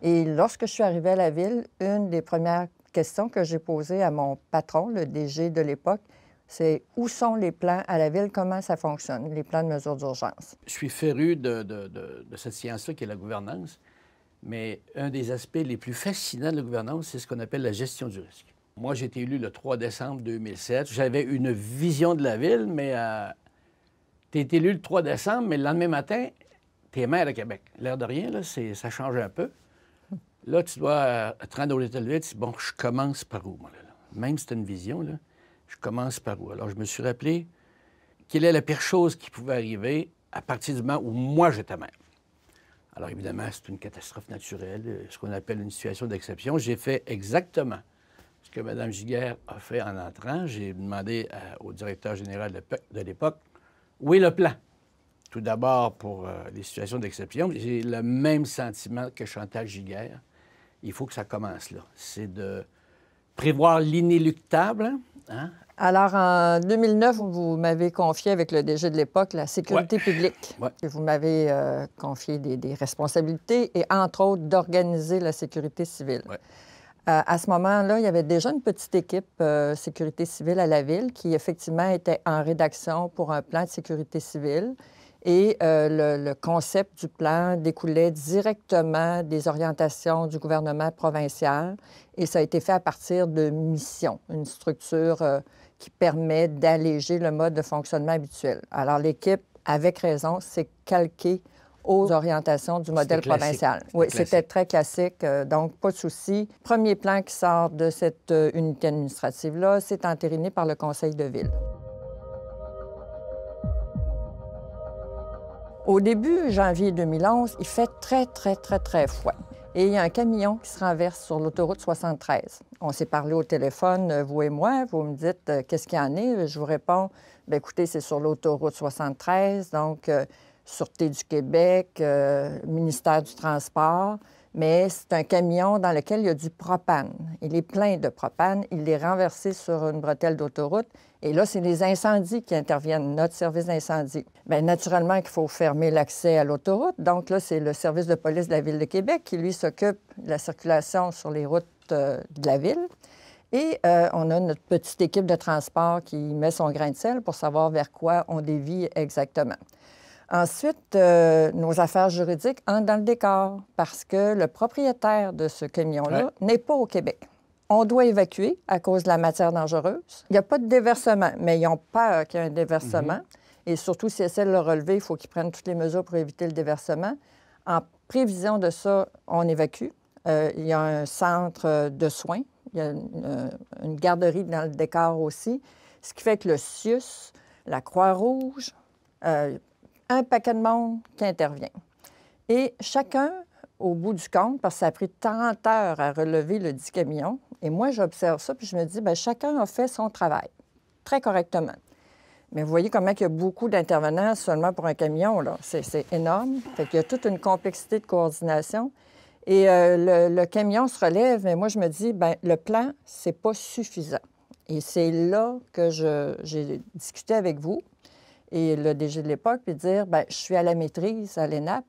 Speaker 4: Et lorsque je suis arrivée à la Ville, une des premières questions que j'ai posées à mon patron, le DG de l'époque, c'est où sont les plans à la ville, comment ça
Speaker 5: fonctionne, les plans de mesures d'urgence. Je suis féru de, cette science-là qui est la gouvernance, mais un des aspects les plus fascinants de la gouvernance, c'est ce qu'on appelle la gestion du risque. Moi, j'ai été élu le 3 décembre 2007. J'avais une vision de la ville, mais euh, tu es élu le 3 décembre, mais le lendemain matin, tu es maire à Québec. L'air de rien, là, ça change un peu. Là, tu dois euh, te rendre au tu dis « Bon, je commence par où, moi, Même si une vision, là, je commence par où? Alors, je me suis rappelé quelle est la pire chose qui pouvait arriver à partir du moment où moi j'étais maire. Alors, évidemment, c'est une catastrophe naturelle, euh, ce qu'on appelle une situation d'exception. J'ai fait exactement ce que Mme Giguère a fait en entrant. J'ai demandé euh, au directeur général de l'époque où est le plan. Tout d'abord, pour euh, les situations d'exception, j'ai le même sentiment que Chantal Giguère. Il faut que ça commence là. C'est de prévoir l'inéluctable, hein,
Speaker 4: alors, en 2009, vous m'avez confié avec le DG de l'époque la sécurité publique. vous m'avez euh, confié des, responsabilités et, entre autres, d'organiser la sécurité civile. Euh, à ce moment-là, il y avait déjà une petite équipe euh, sécurité civile à la ville qui, effectivement, était en rédaction pour un plan de sécurité civile. Et le, concept du plan découlait directement des orientations du gouvernement provincial. Et ça a été fait à partir de missions, une structure qui permet d'alléger le mode de fonctionnement habituel. Alors, l'équipe, avec raison, s'est calquée aux orientations du modèle provincial. Oui, c'était très classique, euh, donc pas de souci. Premier plan qui sort de cette euh, unité administrative-là, c'est entériné par le conseil de ville. Au début, janvier 2011, il fait très, très, très, très froid. Et il y a un camion qui se renverse sur l'autoroute 73. On s'est parlé au téléphone, euh, vous et moi. Vous me dites euh, qu'est-ce qu'il y en est. Je vous réponds, ben, écoutez, c'est sur l'autoroute 73, donc euh, Sûreté du Québec, ministère du Transport mais c'est un camion dans lequel il y a du propane. Il est plein de propane. Il est renversé sur une bretelle d'autoroute. Et là, c'est les incendies qui interviennent, notre service d'incendie. Bien, naturellement qu'il faut fermer l'accès à l'autoroute. Donc là, c'est le service de police de la Ville de Québec qui, lui, s'occupe de la circulation sur les routes euh, de la ville. Et euh, on a notre petite équipe de transport qui met son grain de sel pour savoir vers quoi on dévie exactement. Ensuite, euh, nos affaires juridiques entrent dans le décor parce que le propriétaire de ce camion-là n'est pas au Québec. On doit évacuer à cause de la matière dangereuse. Il n'y a pas de déversement, mais ils ont peur qu'il y ait un déversement. Mm-hmm. Et surtout, si essaient de le relever, il faut qu'ils prennent toutes les mesures pour éviter le déversement. En prévision de ça, on évacue. Euh, il y a un centre euh, de soins. Il y a une, garderie dans le décor aussi. Ce qui fait que le CIUS, la Croix-Rouge, un paquet de monde qui intervient. Et chacun, au bout du compte, parce que ça a pris 30 heures à relever le dit camion, et moi, j'observe ça, puis je me dis, bien, chacun a fait son travail très correctement. Mais vous voyez comment il y a beaucoup d'intervenants seulement pour un camion, là. C'est, énorme. Fait qu'il y a toute une complexité de coordination. Et euh, le, le, camion se relève, mais moi, je me dis, ben le plan, c'est pas suffisant. Et c'est là que j'ai discuté avec vous et le DG de l'époque, puis dire ben, Je suis à la maîtrise à l'ENAP.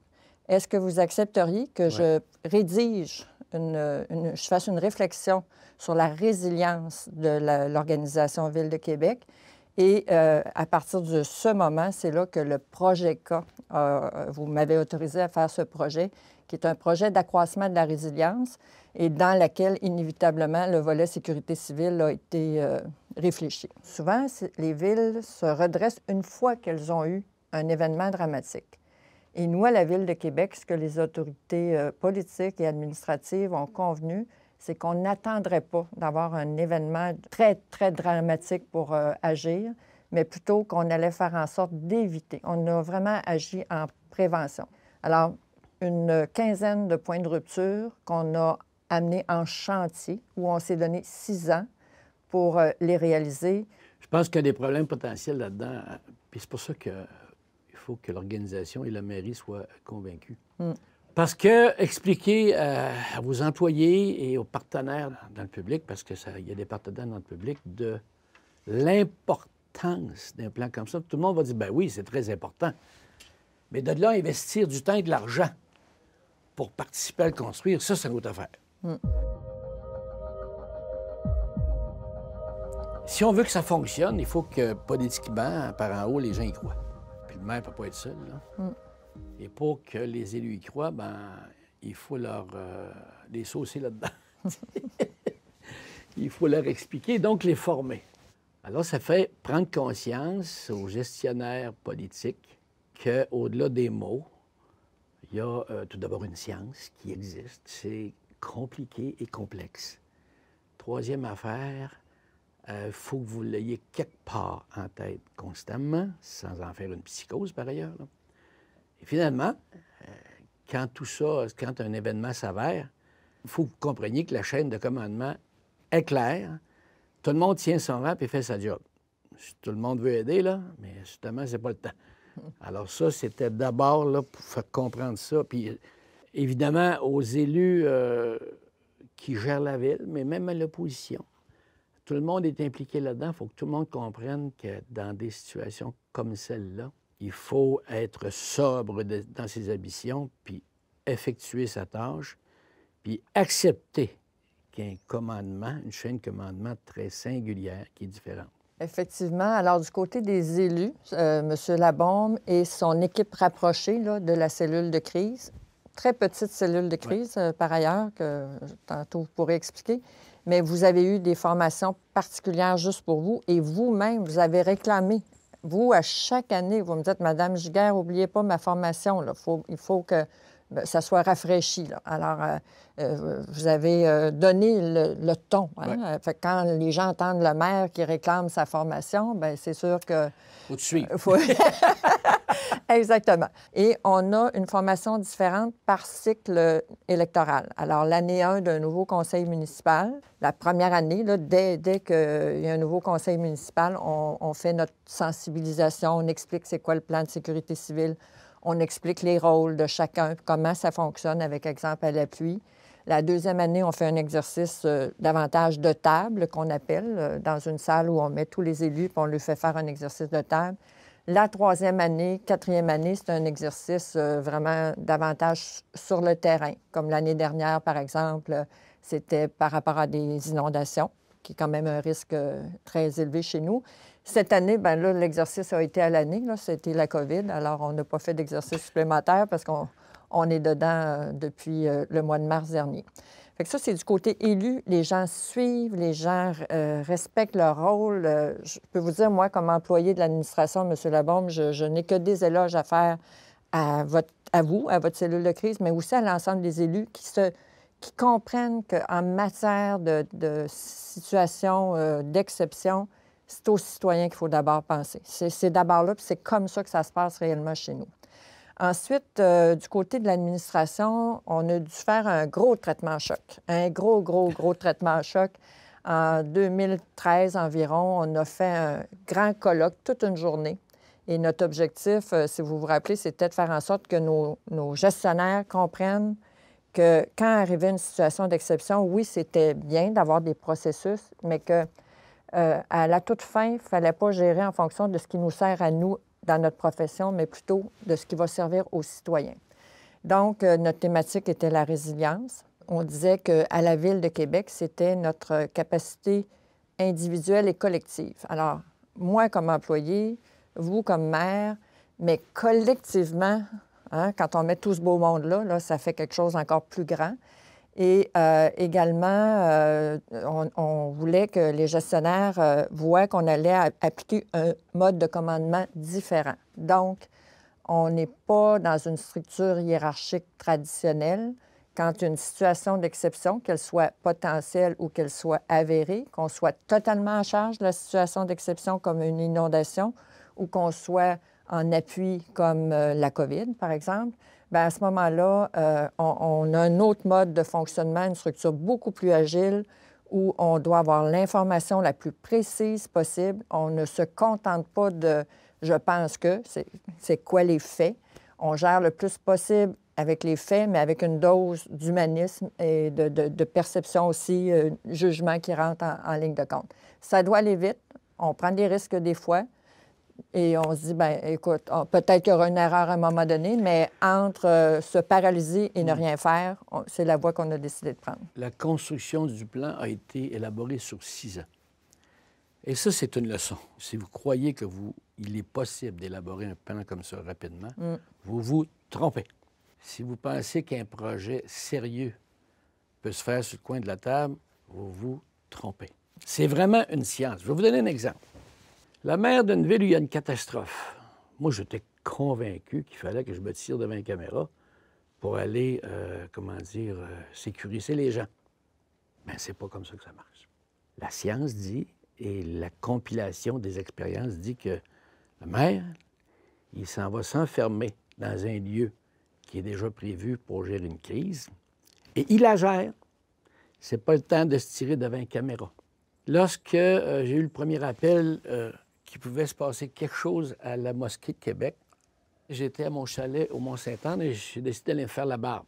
Speaker 4: Est-ce que vous accepteriez que je rédige, une, je fasse une réflexion sur la résilience de l'organisation Ville de Québec? Et euh, à partir de ce moment, c'est là que le projet K, euh, vous m'avez autorisé à faire ce projet, qui est un projet d'accroissement de la résilience et dans lequel, inévitablement, le volet sécurité civile a été euh, Réfléchir. Souvent, les villes se redressent une fois qu'elles ont eu un événement dramatique. Et nous, à la Ville de Québec, ce que les autorités euh, politiques et administratives ont convenu, c'est qu'on n'attendrait pas d'avoir un événement très, très dramatique pour euh, agir, mais plutôt qu'on allait faire en sorte d'éviter. On a vraiment agi en prévention. Alors, une quinzaine de points de rupture qu'on a amenés en chantier, où on s'est donné six ans pour euh, les réaliser?
Speaker 5: Je pense qu'il y a des problèmes potentiels là-dedans. Euh, puis c'est pour ça qu'il faut que l'organisation et la mairie soient convaincus. Hmm. Parce que expliquer euh, à, vos employés et aux partenaires dans le public, parce qu'il y a des partenaires dans le public, de l'importance d'un plan comme ça, tout le monde va dire ben oui, c'est très important. Mais de là, investir du temps et de l'argent pour participer à le construire, ça, c'est une autre affaire. Hmm. Si on veut que ça fonctionne, il faut que politiquement, par en haut, les gens y croient. Puis le maire ne peut pas être seul. Mm. Et pour que les élus y croient, ben, il faut leur, euh, les saucer là-dedans. (laughs) il faut leur expliquer, donc les former. Alors, ça fait prendre conscience aux gestionnaires politiques qu'au-delà des mots, il y a euh, tout d'abord une science qui existe. C'est compliqué et complexe. Troisième affaire, il euh, faut que vous l'ayez quelque part en tête constamment, sans en faire une psychose par ailleurs. Et finalement, euh, quand tout ça, quand un événement s'avère, il faut que vous compreniez que la chaîne de commandement est claire. Tout le monde tient son rap et fait sa job. tout le monde veut aider, là, mais justement, c'est pas le temps. (laughs) Alors ça, c'était d'abord là, pour faire comprendre ça. Puis évidemment, aux élus euh, qui gèrent la ville, mais même à l'opposition tout le monde est impliqué là-dedans. Il faut que tout le monde comprenne que dans des situations comme celle-là, il faut être sobre dans ses ambitions, puis effectuer sa tâche, puis accepter qu'un un commandement, une chaîne de commandement très singulière qui est différente.
Speaker 4: Effectivement. Alors, du côté des élus, euh, M. Labombe et son équipe rapprochée de la cellule de crise, très petite cellule de crise, euh, par ailleurs, que tantôt vous pourrez expliquer, mais vous avez eu des formations particulières juste pour vous et vous-même, vous avez réclamé. Vous, à chaque année, vous me dites, Madame Giguère, n'oubliez pas ma formation. il faut que ben, ça soit rafraîchi. Alors, euh, euh, vous avez euh, donné le, ton. Hein. quand les gens entendent le maire qui réclame sa formation, bien, c'est sûr que... Faut suivre. (laughs) Exactement. Et on a une formation différente par cycle électoral. Alors, l'année 1 d'un nouveau conseil municipal, la première année, dès, qu'il y a un nouveau conseil municipal, on fait notre sensibilisation, on explique c'est quoi le plan de sécurité civile, on explique les rôles de chacun, comment ça fonctionne avec exemple à l'appui. La deuxième année, on fait un exercice euh, davantage de table qu'on appelle euh, dans une salle où on met tous les élus puis on lui fait faire un exercice de table. La troisième année, quatrième année, c'est un exercice euh, vraiment davantage sur le terrain. Comme l'année dernière, par exemple, c'était par rapport à des inondations, qui est quand même un risque très élevé chez nous. Cette année, ben là, l'exercice a été à l'année. C'était la COVID. Alors, on n'a pas fait d'exercice supplémentaire parce qu'on est dedans euh, depuis euh, le mois de mars dernier. Fait que ça, c'est du côté élu. Les gens suivent, les gens euh, respectent leur rôle. je peux vous dire, moi, comme employé de l'administration, M. Labombe, je, n'ai que des éloges à faire à, vous, à votre cellule de crise, mais aussi à l'ensemble des élus qui, se, comprennent qu'en matière de, situation d'exception, c'est aux citoyens qu'il faut d'abord penser. C'est d'abord là, puis c'est comme ça que ça se passe réellement chez nous. Ensuite, euh, du côté de l'administration, on a dû faire un gros traitement choc, un gros, gros, gros traitement choc. En 2013 environ, on a fait un grand colloque toute une journée. Et notre objectif, euh, si vous vous rappelez, c'était de faire en sorte que nos, nos gestionnaires comprennent que quand arrivait une situation d'exception, oui, c'était bien d'avoir des processus, mais que euh, à la toute fin, il ne fallait pas gérer en fonction de ce qui nous sert à nous dans notre profession, mais plutôt de ce qui va servir aux citoyens. Donc, euh, notre thématique était la résilience. On disait qu'à la Ville de Québec, c'était notre capacité individuelle et collective. Alors, moi comme employé, vous comme maire, mais collectivement, hein, quand on met tout ce beau monde-là, là, ça fait quelque chose encore plus grand. Et euh, également, euh, on, voulait que les gestionnaires euh, voient qu'on allait appliquer un mode de commandement différent. Donc, on n'est pas dans une structure hiérarchique traditionnelle. Quand une situation d'exception, qu'elle soit potentielle ou qu'elle soit avérée, qu'on soit totalement en charge de la situation d'exception comme une inondation ou qu'on soit en appui comme la COVID, par exemple, ben, à ce moment-là, euh, on, a un autre mode de fonctionnement, une structure beaucoup plus agile où on doit avoir l'information la plus précise possible. On ne se contente pas de je pense que, c'est quoi les faits. On gère le plus possible avec les faits, mais avec une dose d'humanisme et de, perception aussi, euh, jugement qui rentre en ligne de compte. Ça doit aller vite. On prend des risques des fois, et on se dit, ben écoute, peut-être qu'il y aura une erreur à un moment donné, mais entre euh, se paralyser et ne mm. rien faire, c'est la voie qu'on a décidé de prendre.
Speaker 5: La construction du plan a été élaborée sur six ans. Et ça, c'est une leçon. Si vous croyez que vous, il est possible d'élaborer un plan comme ça rapidement, mm. vous vous trompez. Si vous pensez qu'un projet sérieux peut se faire sur le coin de la table, vous vous trompez. C'est vraiment une science. Je vais vous donner un exemple. La maire d'une ville où il y a une catastrophe. Moi, j'étais convaincu qu'il fallait que je me tire devant une caméra pour aller, euh, comment dire, euh, sécuriser les gens. Mais c'est pas comme ça que ça marche. La science dit, et la compilation des expériences dit que la maire, il s'en va s'enfermer dans un lieu qui est déjà prévu pour gérer une crise, et il la gère. C'est pas le temps de se tirer devant une caméra. Lorsque euh, j'ai eu le premier appel qu'il pouvait se passer quelque chose à la mosquée de Québec. J'étais à mon chalet au Mont-Saint-Anne et j'ai décidé d'aller me faire la barbe.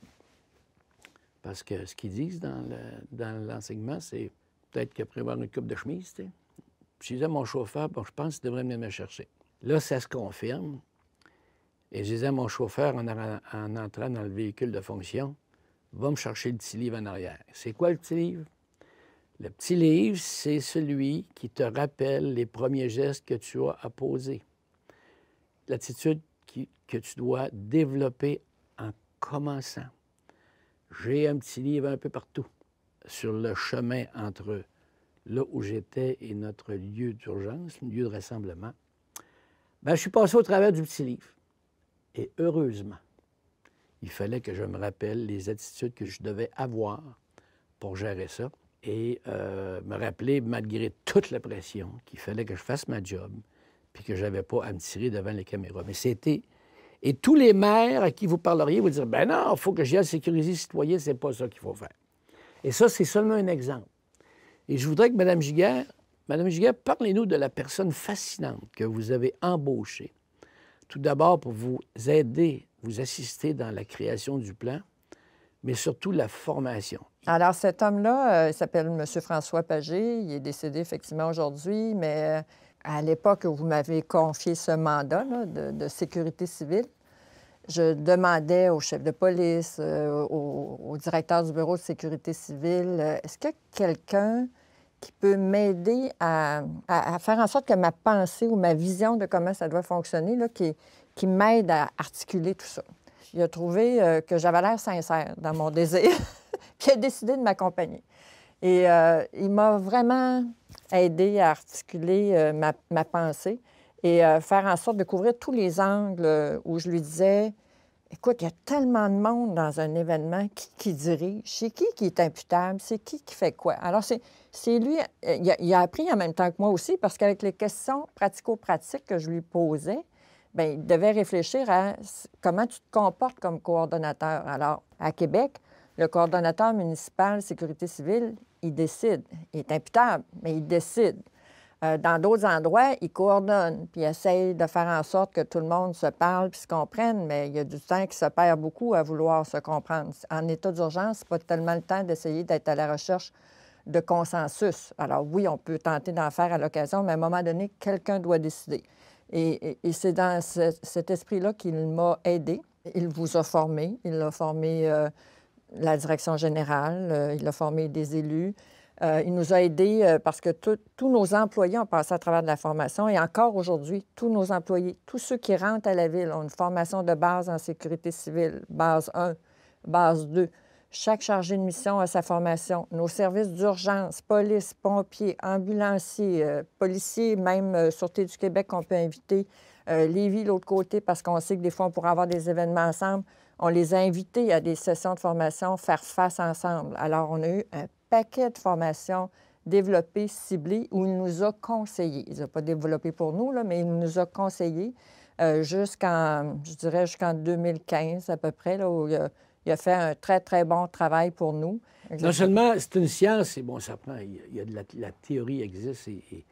Speaker 5: Parce que ce qu'ils disent dans l'enseignement, c'est peut-être qu'après avoir une coupe de chemise, tu sais. à mon chauffeur, bon, je pense qu'il devrait venir me chercher. Là, ça se confirme. Et je disais à mon chauffeur en, en entrant dans le véhicule de fonction, va me chercher le petit livre en arrière. C'est quoi le petit livre? Le petit livre, c'est celui qui te rappelle les premiers gestes que tu as à poser. L'attitude que tu dois développer en commençant. J'ai un petit livre un peu partout sur le chemin entre là où j'étais et notre lieu d'urgence, lieu de rassemblement. Ben, je suis passé au travers du petit livre. Et heureusement, il fallait que je me rappelle les attitudes que je devais avoir pour gérer ça et euh, me rappeler, malgré toute la pression, qu'il fallait que je fasse ma job, puis que je n'avais pas à me tirer devant les caméras. Mais c'était... Et tous les maires à qui vous parleriez vous dire, ben non, il faut que j'y aille sécuriser les citoyens, n'est pas ça qu'il faut faire. Et ça, c'est seulement un exemple. Et je voudrais que Mme Giguère, Mme Giguère, parlez-nous de la personne fascinante que vous avez embauchée. Tout d'abord pour vous aider, vous assister dans la création du plan, mais surtout la formation.
Speaker 4: Alors, cet homme-là, euh, il s'appelle M. François Pagé. Il est décédé effectivement aujourd'hui, mais euh, à l'époque où vous m'avez confié ce mandat de, sécurité civile, je demandais au chef de police, euh, au, directeur du bureau de sécurité civile, est-ce que quelqu'un qui peut m'aider à, faire en sorte que ma pensée ou ma vision de comment ça doit fonctionner, qui, qui m'aide à articuler tout ça? il a trouvé euh, que j'avais l'air sincère dans mon désir, (laughs) puis a décidé de m'accompagner. Et euh, il m'a vraiment aidé à articuler euh, ma, pensée et faire en sorte de couvrir tous les angles où je lui disais Écoute, il y a tellement de monde dans un événement, qui, qui dirige, c'est qui qui est imputable, c'est qui qui fait quoi. Alors, c'est lui, il a, il a, appris en même temps que moi aussi, parce qu'avec les questions pratico-pratiques que je lui posais, bien, il devait réfléchir à comment tu te comportes comme coordonnateur. Alors, à Québec, le coordonnateur municipal sécurité civile, il décide. Il est imputable, mais il décide. Euh, dans d'autres endroits, il coordonne, puis il essaye de faire en sorte que tout le monde se parle puis se comprenne, mais il y a du temps qui se perd beaucoup à vouloir se comprendre. En état d'urgence, c'est pas tellement le temps d'essayer d'être à la recherche de consensus. Alors oui, on peut tenter d'en faire à l'occasion, mais à un moment donné, quelqu'un doit décider. Et, c'est dans cet esprit-là qu'il m'a aidé. Il vous a formé. Il a formé euh, la direction générale. Euh, il a formé des élus. Euh, il nous a aidés parce que tous nos employés ont passé à travers de la formation et encore aujourd'hui, tous nos employés, tous ceux qui rentrent à la ville ont une formation de base en sécurité civile, base 1, base 2. Chaque chargé de mission a sa formation. Nos services d'urgence, police, pompiers, ambulanciers, euh, policiers, même euh, Sûreté du Québec qu'on peut inviter, euh, de l'autre côté, parce qu'on sait que des fois, on pourrait avoir des événements ensemble. On les a invités à des sessions de formation, faire face ensemble. Alors, on a eu un paquet de formations développées, ciblées, où il nous a conseillé. Il n'a pas développé pour nous, là, mais il nous a conseillés euh, jusqu'en, je dirais, jusqu'en 2015 à peu près, là, où il a fait un très, très bon travail pour nous. Non seulement
Speaker 5: c'est une science, et bon, ça prend, il y de la, théorie existe et,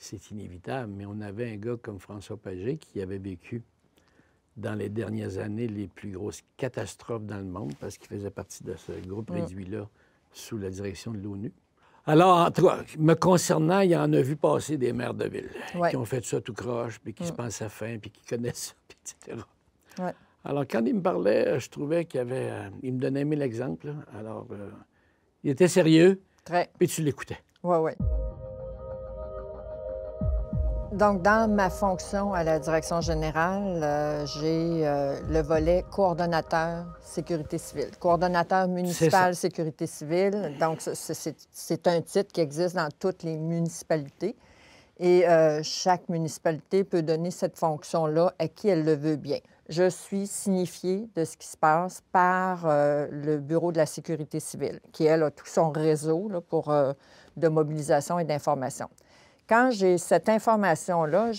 Speaker 5: c'est inévitable, mais on avait un gars comme François Paget qui avait vécu dans les dernières années les plus grosses catastrophes dans le monde parce qu'il faisait partie de ce groupe mm. réduit-là sous la direction de l'ONU. Alors, en tout cas, me concernant, il y en a vu passer des maires de ville qui ont fait ça tout croche, puis qui mm. se pensent à faim, puis qui connaissent ça, (laughs) puis etc. Ouais. Alors, quand il me parlait, euh, je trouvais qu'il avait. Euh, il me donnait mille exemples. Alors, euh, il était sérieux. Très. Et tu l'écoutais. Oui, oui.
Speaker 4: Donc, dans ma fonction à la direction générale, j'ai le volet coordonnateur sécurité civile, coordonnateur municipal sécurité civile. Donc, c'est un titre qui existe dans toutes les municipalités. Et chaque municipalité peut donner cette fonction-là à qui elle le veut bien je suis signifiée de ce qui se passe par euh, le Bureau de la sécurité civile, qui, elle, a tout son réseau euh, de mobilisation et d'information. Quand j'ai cette information-là,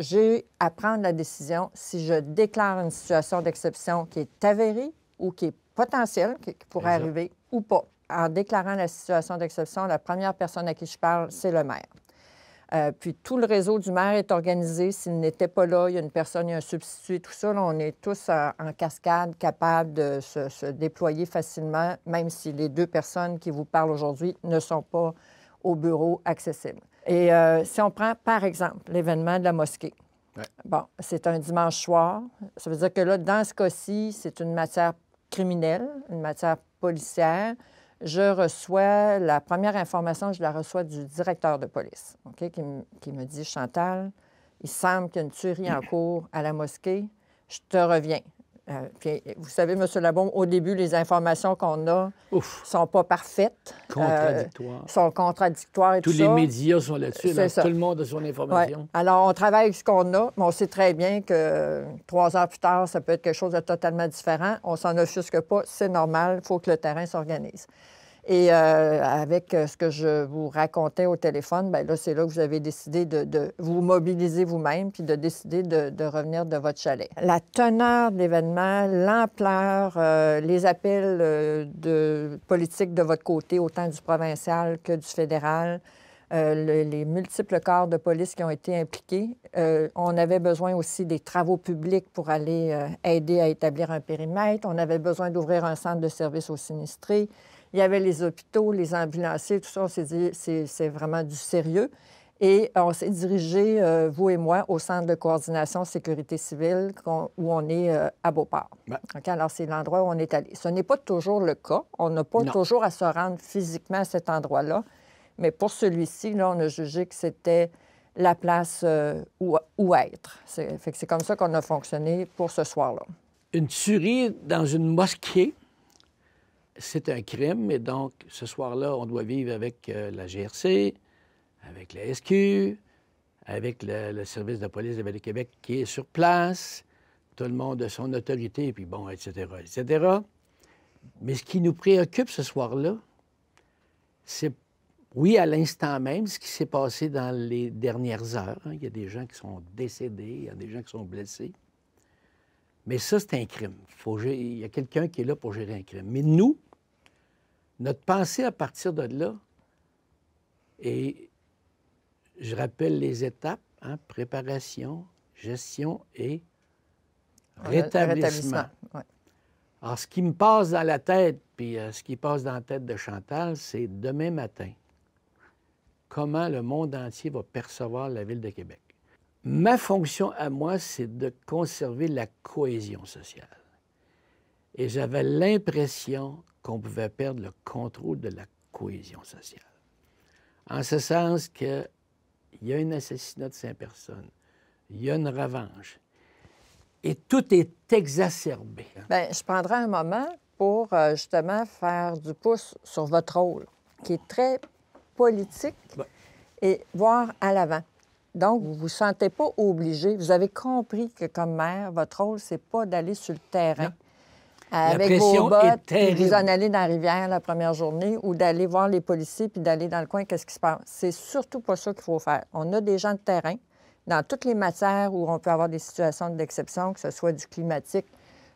Speaker 4: j'ai à prendre la décision si je déclare une situation d'exception qui est avérée ou qui est potentielle, qui, pourrait arriver ou pas. En déclarant la situation d'exception, la première personne à qui je parle, c'est le maire. Euh, puis tout le réseau du maire est organisé. S'il n'était pas là, il y a une personne, il y a un substitut, tout ça. Là, on est tous en, cascade, capables de se, déployer facilement, même si les deux personnes qui vous parlent aujourd'hui ne sont pas au bureau accessible. Et euh, si on prend, par exemple, l'événement de la mosquée. Bon, c'est un dimanche soir. Ça veut dire que là, dans ce cas-ci, c'est une matière criminelle, une matière policière je reçois la première information, je la reçois du directeur de police, qui, qui, me dit Chantal, il semble qu'il y a une tuerie en cours à la mosquée, je te reviens. Euh, vous savez, M. Labaume, au début, les informations qu'on a ne sont pas parfaites. Euh, contradictoires. sont contradictoires et Tous les médias sont là-dessus. Tout le monde
Speaker 5: a son information.
Speaker 4: Alors, on travaille avec ce qu'on a, mais on sait très bien que euh, trois heures plus tard, ça peut être quelque chose de totalement différent. On s'en offusque pas. C'est normal. Il faut que le terrain s'organise. Et euh, avec euh, ce que je vous racontais au téléphone, ben là, c'est là que vous avez décidé de, vous mobiliser vous-même puis de décider de, revenir de votre chalet. La teneur de l'événement, l'ampleur, euh, les appels de politiques de votre côté, autant du provincial que du fédéral, euh, les multiples corps de police qui ont été impliqués. Euh, on avait besoin aussi des travaux publics pour aller euh, aider à établir un périmètre. On avait besoin d'ouvrir un centre de service aux sinistrés. Il y avait les hôpitaux, les ambulanciers, tout ça. On s'est dit, c'est vraiment du sérieux. Et on s'est dirigé, vous et moi, au Centre de coordination sécurité civile où on est à Beauport. alors, c'est l'endroit où on est allé. Ce n'est pas toujours le cas. On n'a pas toujours à se rendre physiquement à cet endroit-là. Mais pour celui-ci, là, on a jugé que c'était la place euh, où, être. C'est, fait que c'est comme ça qu'on a fonctionné
Speaker 5: pour ce soir-là. Une tuerie dans une mosquée, c'est un crime, et donc ce soir-là, on doit vivre avec euh, la GRC, avec la SQ, avec le, service de police de Québec qui est sur place, tout le monde a son autorité, puis bon, etc., etc. Mais ce qui nous préoccupe ce soir-là, c'est oui, à l'instant même, ce qui s'est passé dans les dernières heures, hein. il y a des gens qui sont décédés, il y a des gens qui sont blessés. Mais ça, c'est un crime. Il y a quelqu'un qui est là pour gérer un crime. Mais nous, notre pensée à partir de là, et je rappelle les étapes, hein, préparation, gestion et rétablissement. Alors, ce qui me passe dans la tête, puis euh, ce qui passe dans la tête de Chantal, c'est demain matin comment le monde entier va percevoir la ville de Québec. Ma fonction à moi, c'est de conserver la cohésion sociale. Et j'avais l'impression qu'on pouvait perdre le contrôle de la cohésion sociale. En ce sens qu'il y a un assassinat de cinq personnes, il y a une revanche, et tout est exacerbé. Hein. Bien,
Speaker 4: je prendrai un moment pour euh, justement faire du pouce sur votre rôle, qui est très politique et voir à l'avant. Donc, vous ne vous sentez pas obligé. Vous avez compris que comme maire, votre rôle, c'est pas d'aller sur le terrain. Avec vos bottes, vous en aller dans la rivière la première journée ou d'aller voir les policiers puis d'aller dans le coin, qu'est-ce qui se passe? C'est surtout pas ça qu'il faut faire. On a des gens de terrain dans toutes les matières où on peut avoir des situations d'exception, que ce soit du climatique,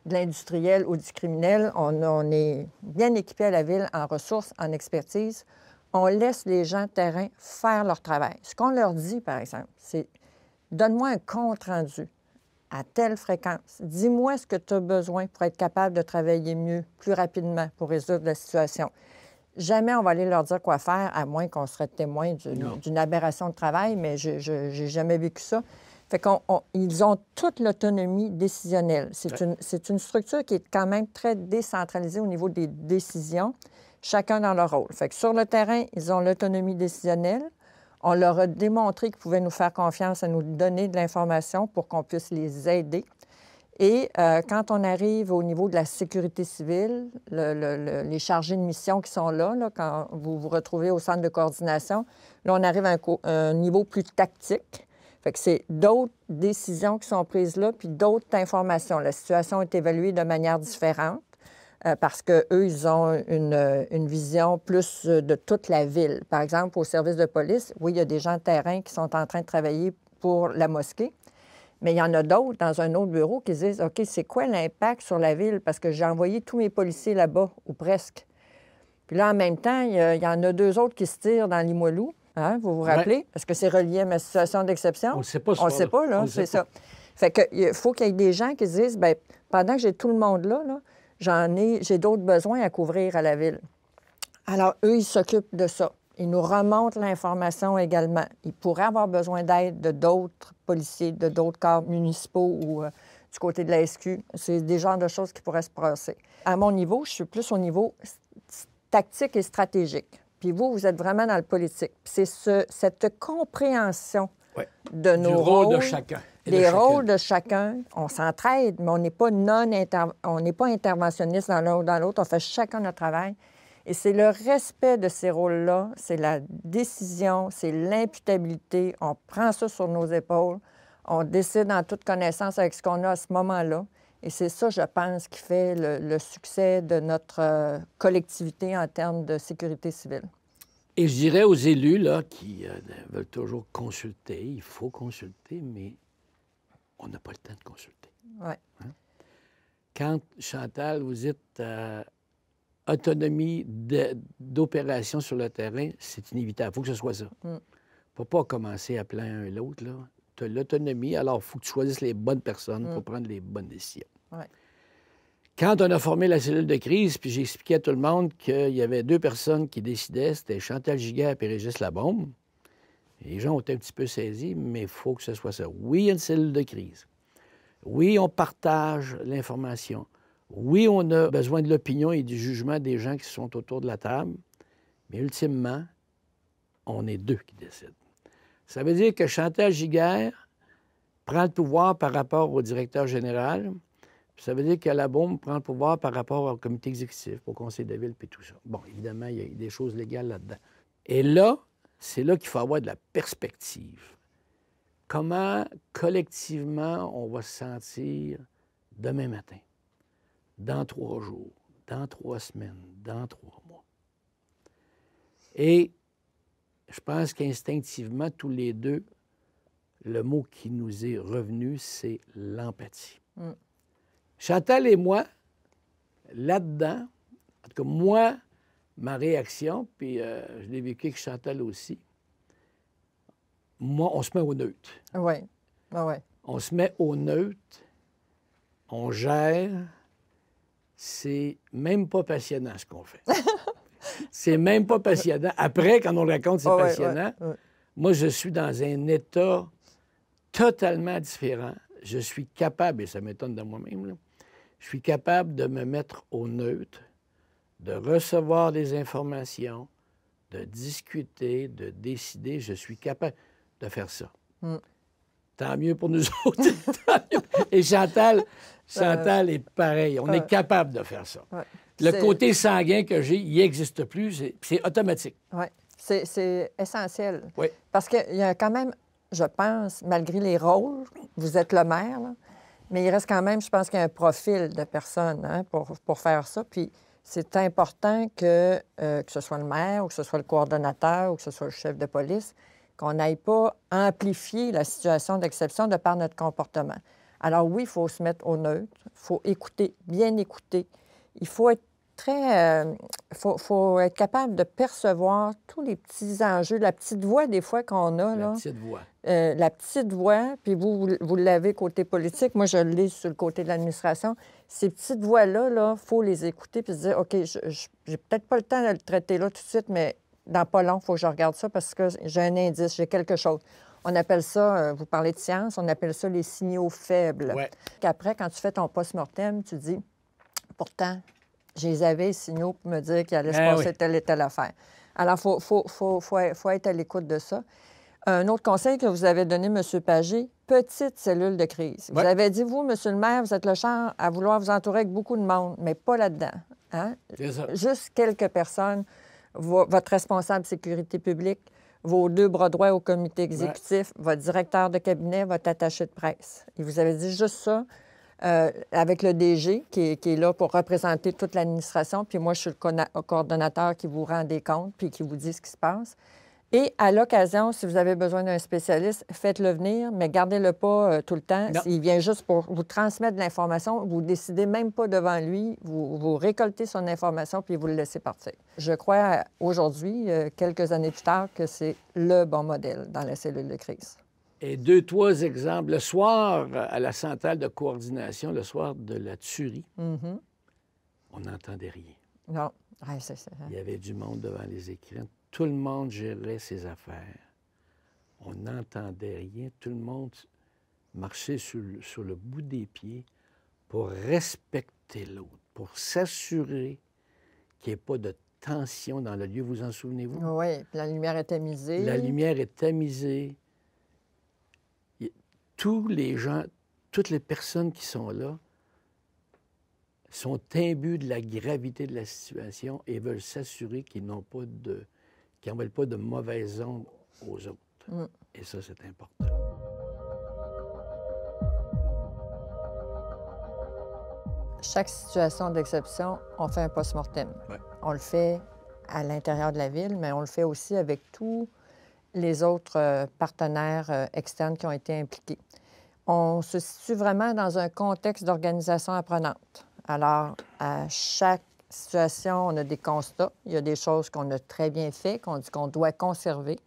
Speaker 4: de l'industriel ou du criminel. On, on est bien équipé à la ville en ressources, en expertise on laisse les gens terrain faire leur travail. Ce qu'on leur dit, par exemple, c'est donne-moi un compte rendu à telle fréquence. Dis-moi ce que tu as besoin pour être capable de travailler mieux, plus rapidement, pour résoudre la situation. Jamais on va aller leur dire quoi faire, à moins qu'on serait témoin d'une aberration de travail, mais je n'ai jamais vécu ça. Fait ils ont toute l'autonomie décisionnelle. c'est une structure qui est quand même très décentralisée au niveau des décisions chacun dans leur rôle. sur le terrain, ils ont l'autonomie décisionnelle. On leur a démontré qu'ils pouvaient nous faire confiance à nous donner de l'information pour qu'on puisse les aider. Et euh, quand on arrive au niveau de la sécurité civile, les chargés de mission qui sont là, quand vous vous retrouvez au centre de coordination, là, on arrive à un, niveau plus tactique. que c'est d'autres décisions qui sont prises là, puis d'autres informations. La situation est évaluée de manière différente. Euh, parce qu'eux, ils ont une, euh, vision plus euh, de toute la ville. Par exemple, au service de police, oui, il y a des gens de terrain qui sont en train de travailler pour la mosquée, mais il y en a d'autres dans un autre bureau qui disent, OK, c'est quoi l'impact sur la ville? Parce que j'ai envoyé tous mes policiers là-bas, ou presque. Puis là, en même temps, il y, en a deux autres qui se tirent dans Limoilou. Hein, vous vous rappelez? Parce Est-ce que c'est relié à ma situation d'exception? On ne sait pas. On ne sait pas, là, c'est ça. Fait que, faut qu'il y ait des gens qui disent, bien, pendant que j'ai tout le monde là, là J'en ai, j'ai d'autres besoins à couvrir à la ville. Alors, eux, ils s'occupent de ça. Ils nous remontent l'information également. Ils pourraient avoir besoin d'aide de d'autres policiers, de d'autres corps municipaux ou euh, du côté de la SQ. C'est des genres de choses qui pourraient se passer. À mon niveau, je suis plus au niveau tactique et stratégique. Puis vous, vous êtes vraiment dans le politique. C'est ce, cette compréhension de nos de chacun.
Speaker 5: Les rôles
Speaker 4: de chacun, on s'entraide, mais on n'est pas non pas interventionniste dans l'un ou dans l'autre. On fait chacun notre travail. Et c'est le respect de ces rôles-là, c'est la décision, c'est l'imputabilité. On prend ça sur nos épaules. On décide en toute connaissance avec ce qu'on a à ce moment-là. Et c'est ça, je pense, qui fait le succès de notre euh, collectivité en termes de sécurité civile.
Speaker 5: Et je dirais aux élus là, qui euh, veulent toujours consulter, il faut consulter, mais on n'a pas le temps de consulter. Hein? Quand, Chantal, vous dites euh, autonomie d'opération sur le terrain, c'est inévitable. Il faut que ce soit ça. Il mm. ne faut pas commencer à plaindre un l'autre. Tu as l'autonomie, alors il faut que tu choisisses les bonnes personnes mm. pour prendre les bonnes décisions. Quand on a formé la cellule de crise, puis expliqué à tout le monde qu'il y avait deux personnes qui décidaient, c'était Chantal Giguère et Régis Labombe. Les gens ont été un petit peu saisis, mais il faut que ce soit ça. Oui, il y a une cellule de crise. Oui, on partage l'information. Oui, on a besoin de l'opinion et du jugement des gens qui sont autour de la table, mais ultimement, on est deux qui décident. Ça veut dire que Chantal Giguère prend le pouvoir par rapport au directeur général, ça veut dire que la bombe prend le pouvoir par rapport au comité exécutif, au conseil de ville, puis tout ça. Bon, évidemment, il y a des choses légales là-dedans. Et là, c'est là qu'il faut avoir de la perspective. Comment, collectivement, on va se sentir demain matin, dans trois jours, dans trois semaines, dans trois mois? Et je pense qu'instinctivement, tous les deux, le mot qui nous est revenu, c'est l'empathie. Mm. Chantal et moi, là-dedans, en tout cas, moi, ma réaction, puis euh, je l'ai vécu avec Chantal aussi, moi, on se met au neutre. Oui. Ah ouais. On se met au neutre, on gère. C'est même pas passionnant ce qu'on fait. (laughs) c'est même pas passionnant. Après, quand on raconte, c'est ah passionnant. moi, je suis dans un état totalement différent. Je suis capable, et ça m'étonne de moi-même, je suis capable de me mettre au neutre, de recevoir des informations, de discuter, de décider. Je suis capable de faire ça. Hmm. Tant mieux pour nous (laughs) autres. Et Chantal,
Speaker 4: Chantal est
Speaker 5: pareil. On est capable de faire ça. Le côté sanguin que j'ai, il n'existe plus. C'est automatique.
Speaker 4: Oui. C'est essentiel. Parce qu'il y a quand même, je pense, malgré les rôles, vous êtes le maire, là, mais il reste quand même, je pense qu'il y a un profil de personne hein, pour, pour, faire ça. Puis c'est important que, euh, que ce soit le maire ou que ce soit le coordonnateur ou que ce soit le chef de police, qu'on n'aille pas amplifier la situation d'exception de par notre comportement. Alors oui, il faut se mettre au neutre, il faut écouter, bien écouter. Il faut être très. Il euh, faut, être capable de percevoir tous les petits enjeux, la petite voix des fois qu'on a. La petite voix. Euh, la petite voix, puis vous, vous l'avez côté politique, moi je l'ai sur le côté de l'administration. Ces petites voix-là, il là, faut les écouter puis se dire OK, j'ai peut-être pas le temps de le traiter là tout de suite, mais dans pas long, il faut que je regarde ça parce que j'ai un indice, j'ai quelque chose. On appelle ça, euh, vous parlez de science, on appelle ça les signaux faibles. Ouais. Qu'après, quand tu fais ton post-mortem, tu dis pourtant, je les avais, signaux, pour me dire qu'il allait se ben passer telle et telle affaire. Alors, il faut, être à l'écoute de ça. Un autre conseil que vous avez donné, M. Pagé, petite cellule de crise. Vous avez dit, vous, M. le maire, vous êtes le champ à vouloir vous entourer avec beaucoup de monde, mais pas là-dedans. Hein? Juste quelques personnes, votre responsable sécurité publique, vos deux bras droits au comité exécutif, votre directeur de cabinet, votre attaché de presse. Il vous avait dit juste ça. Euh, avec le DG qui est, là pour représenter toute l'administration, puis moi, je suis le coordonnateur qui vous rend des comptes puis qui vous dit ce qui se passe. Et à l'occasion, si vous avez besoin d'un spécialiste, faites-le venir, mais gardez-le pas euh, tout le temps. Il vient juste pour vous transmettre de l'information. Vous décidez même pas devant lui. Vous, récoltez son information puis vous le laissez partir. Je crois aujourd'hui, euh, quelques années plus tard, que c'est le bon modèle dans la cellule
Speaker 5: de crise et deux, trois exemples. Le soir, à la centrale de coordination, le soir de la tuerie, mhm. on n'entendait rien.
Speaker 4: Non, hein. Il
Speaker 5: y avait du monde devant les écrans. Tout le monde gérait ses affaires. On n'entendait rien. Tout le monde marchait sur le, bout des pieds pour respecter l'autre, pour s'assurer qu'il n'y ait pas de tension dans le lieu. Vous en souvenez-vous?
Speaker 4: Oui, la lumière est tamisée. La lumière
Speaker 5: est tamisée tous les gens, toutes les personnes qui sont là sont imbues de la gravité de la situation et veulent s'assurer qu'ils n'ont pas de, qu'ils veulent pas de mauvaises ondes aux autres. Mm. Et ça, c'est important.
Speaker 4: Chaque situation d'exception, on fait un post-mortem. On le fait à l'intérieur de la ville, mais on le fait aussi avec tous les autres euh, partenaires euh, externes qui ont été impliqués. On se situe vraiment dans un contexte d'organisation apprenante. Alors, à chaque situation, on a des constats. Il y a des choses qu'on a très bien fait, qu'on dit qu'on doit conserver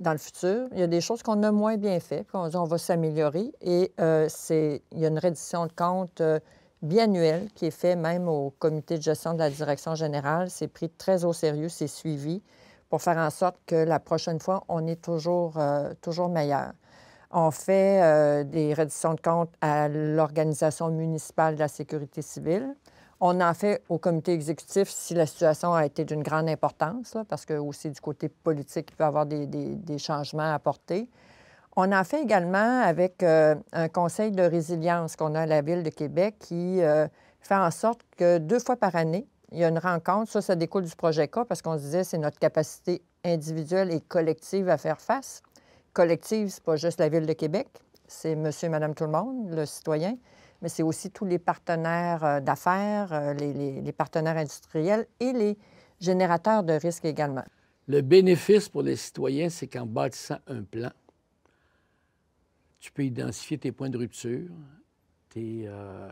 Speaker 4: dans le futur. Il y a des choses qu'on a moins bien fait, qu'on dit qu'on va s'améliorer. Et euh, il y a une reddition de compte euh, biannuelle qui est faite même au comité de gestion de la direction générale. C'est pris très au sérieux, c'est suivi pour faire en sorte que la prochaine fois, on est toujours, euh, toujours meilleur. On fait euh, des redditions de comptes à l'Organisation municipale de la sécurité civile. On en fait au comité exécutif si la situation a été d'une grande importance, parce que aussi du côté politique, il peut y avoir des, changements à apporter. On en fait également avec euh, un conseil de résilience qu'on a à la Ville de Québec qui fait en sorte que deux fois par année, il y a une rencontre. Ça, ça découle du projet K parce qu'on se disait c'est notre capacité individuelle et collective à faire face. Collective, c'est pas juste la Ville de Québec, c'est monsieur et madame tout le monde, le citoyen, mais c'est aussi tous les partenaires euh, d'affaires, euh, les, partenaires industriels et les
Speaker 5: générateurs de risques également. Le bénéfice pour les citoyens, c'est qu'en bâtissant un plan, tu peux identifier tes points de rupture, tes euh,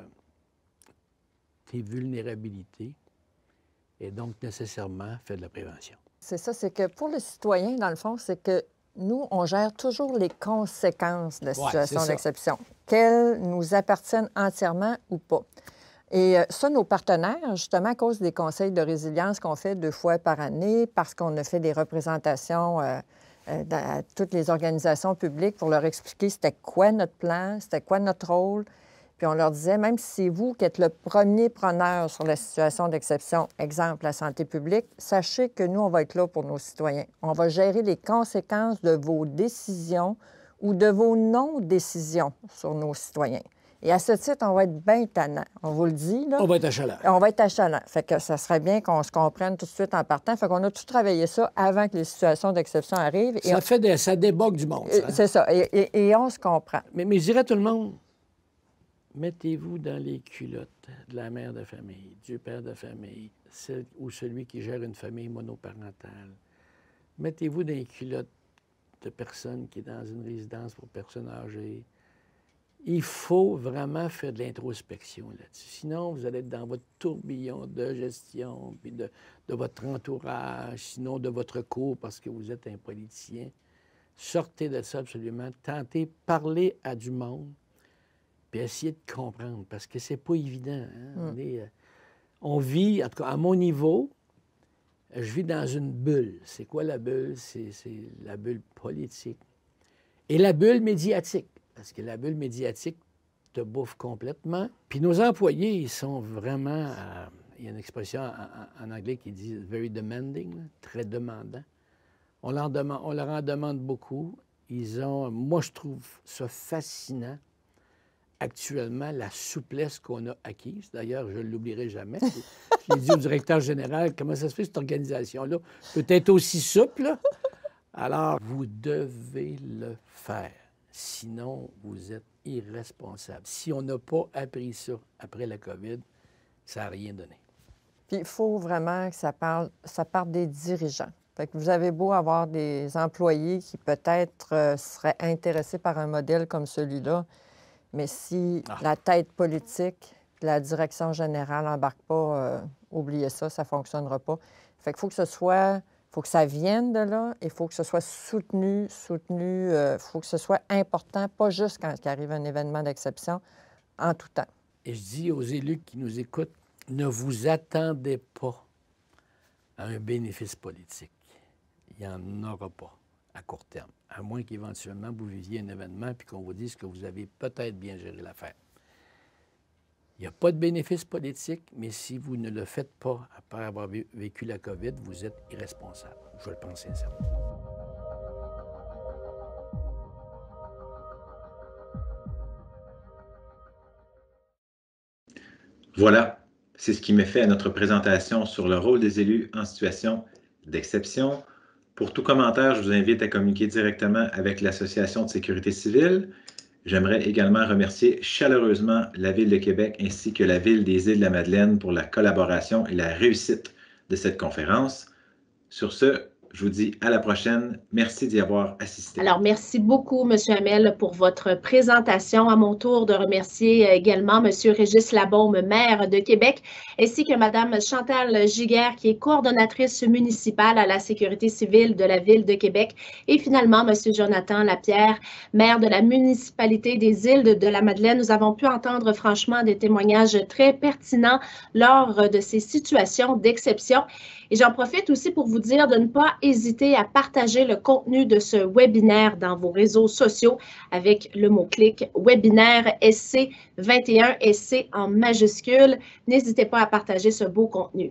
Speaker 5: vulnérabilités, et donc nécessairement fait de la prévention.
Speaker 4: C'est ça, c'est que pour le citoyen, dans le fond, c'est que nous, on gère toujours les conséquences de la situation d'exception, qu'elles nous appartiennent entièrement ou pas. Et euh, ça, nos partenaires, justement, à cause des conseils de résilience qu'on fait deux fois par année, parce qu'on a fait des représentations euh, euh, à toutes les organisations publiques pour leur expliquer c'était quoi notre plan, c'était quoi notre rôle, puis on leur disait, même si c'est vous qui êtes le premier preneur sur la situation d'exception, exemple la santé publique, sachez que nous, on va être là pour nos citoyens. On va gérer les conséquences de vos décisions ou de vos non-décisions sur nos citoyens. Et à ce titre, on va être bien tannant. On vous le dit. Là. On va être achalant. On va être achalant. Fait que ça serait bien qu'on se comprenne tout de suite en partant. Fait qu'on a tout travaillé ça avant que les situations d'exception arrivent. Et ça fait ça débogue du monde. Euh, hein? C'est ça. ça. Et, on se comprend. Mais, mais je dirais tout le monde,
Speaker 5: Mettez-vous dans les culottes de la mère de famille, du père de famille, ou celui qui gère une famille monoparentale. Mettez-vous dans les culottes de personnes qui est dans une résidence pour personnes âgées. Il faut vraiment faire de l'introspection là-dessus. Sinon, vous allez être dans votre tourbillon de gestion, puis de, votre entourage, sinon de votre cours parce que vous êtes un politicien. Sortez de ça absolument. Tentez, parler à du monde puis essayer de comprendre, parce que c'est pas évident. Hein. Mm. Euh, on, vit, en tout cas, à mon niveau, je vis dans une bulle. C'est quoi la bulle? C'est la bulle politique. Et la bulle médiatique, parce que la bulle médiatique te bouffe complètement. Puis nos employés, ils sont vraiment... Euh, il y a une expression en, anglais qui dit « very demanding », très demandant. On leur, on leur en demande beaucoup. Ils ont... Moi, je trouve ça fascinant actuellement la souplesse qu'on a acquise. D'ailleurs, je ne l'oublierai jamais. J'ai dit au directeur général, comment ça se fait, cette organisation-là peut être aussi souple? Alors, vous devez le faire. Sinon, vous êtes irresponsable. Si on n'a pas appris ça après la COVID, ça n'a rien donné.
Speaker 4: Puis il faut vraiment que ça, parle, ça des dirigeants. que vous avez beau avoir des employés qui peut-être euh, seraient intéressés par un modèle comme celui-là, mais si ah. la tête politique, la direction générale n'embarque pas, euh, oubliez ça, ça ne fonctionnera pas. Fait qu'il faut que ce soit, faut que ça vienne de là et il faut que ce soit soutenu, soutenu, il euh, faut que ce soit important, pas juste quand il arrive un événement d'exception, en tout temps.
Speaker 5: Et je dis aux élus qui nous écoutent, ne vous attendez pas à un bénéfice politique. Il n'y en aura pas à court terme, à moins qu'éventuellement vous viviez un événement puis qu'on vous dise que vous avez peut-être bien géré l'affaire. Il n'y a pas de bénéfice politique, mais si vous ne le faites pas après avoir vécu la COVID, vous êtes irresponsable. Je le pense sincèrement.
Speaker 3: Voilà, c'est ce qui m'est fait à notre présentation sur le rôle des élus en situation d'exception. Pour tout commentaire, je vous invite à communiquer directement avec l'Association de sécurité civile. J'aimerais également remercier chaleureusement la Ville de Québec ainsi que la Ville des Îles-de-la-Madeleine pour la collaboration et la réussite de cette conférence. Sur ce, je vous dis à la prochaine. Merci d'y avoir assisté.
Speaker 2: Alors, merci beaucoup, M. Hamel, pour votre présentation. À mon tour de remercier euh, également M. Régis Labaume, maire de Québec, ainsi que Mme Chantal Giguère, qui est coordonnatrice municipale à la sécurité civile de la Ville de Québec, et finalement M. Jonathan Lapierre, maire de la municipalité des îles de la Madeleine. Nous avons pu entendre franchement des témoignages très pertinents lors de ces situations d'exception. Et j'en profite aussi pour vous dire de ne pas hésiter à partager le contenu de ce webinaire dans vos réseaux sociaux avec le mot-clic webinaire SC21 SC en
Speaker 1: majuscule. N'hésitez pas à partager ce beau contenu.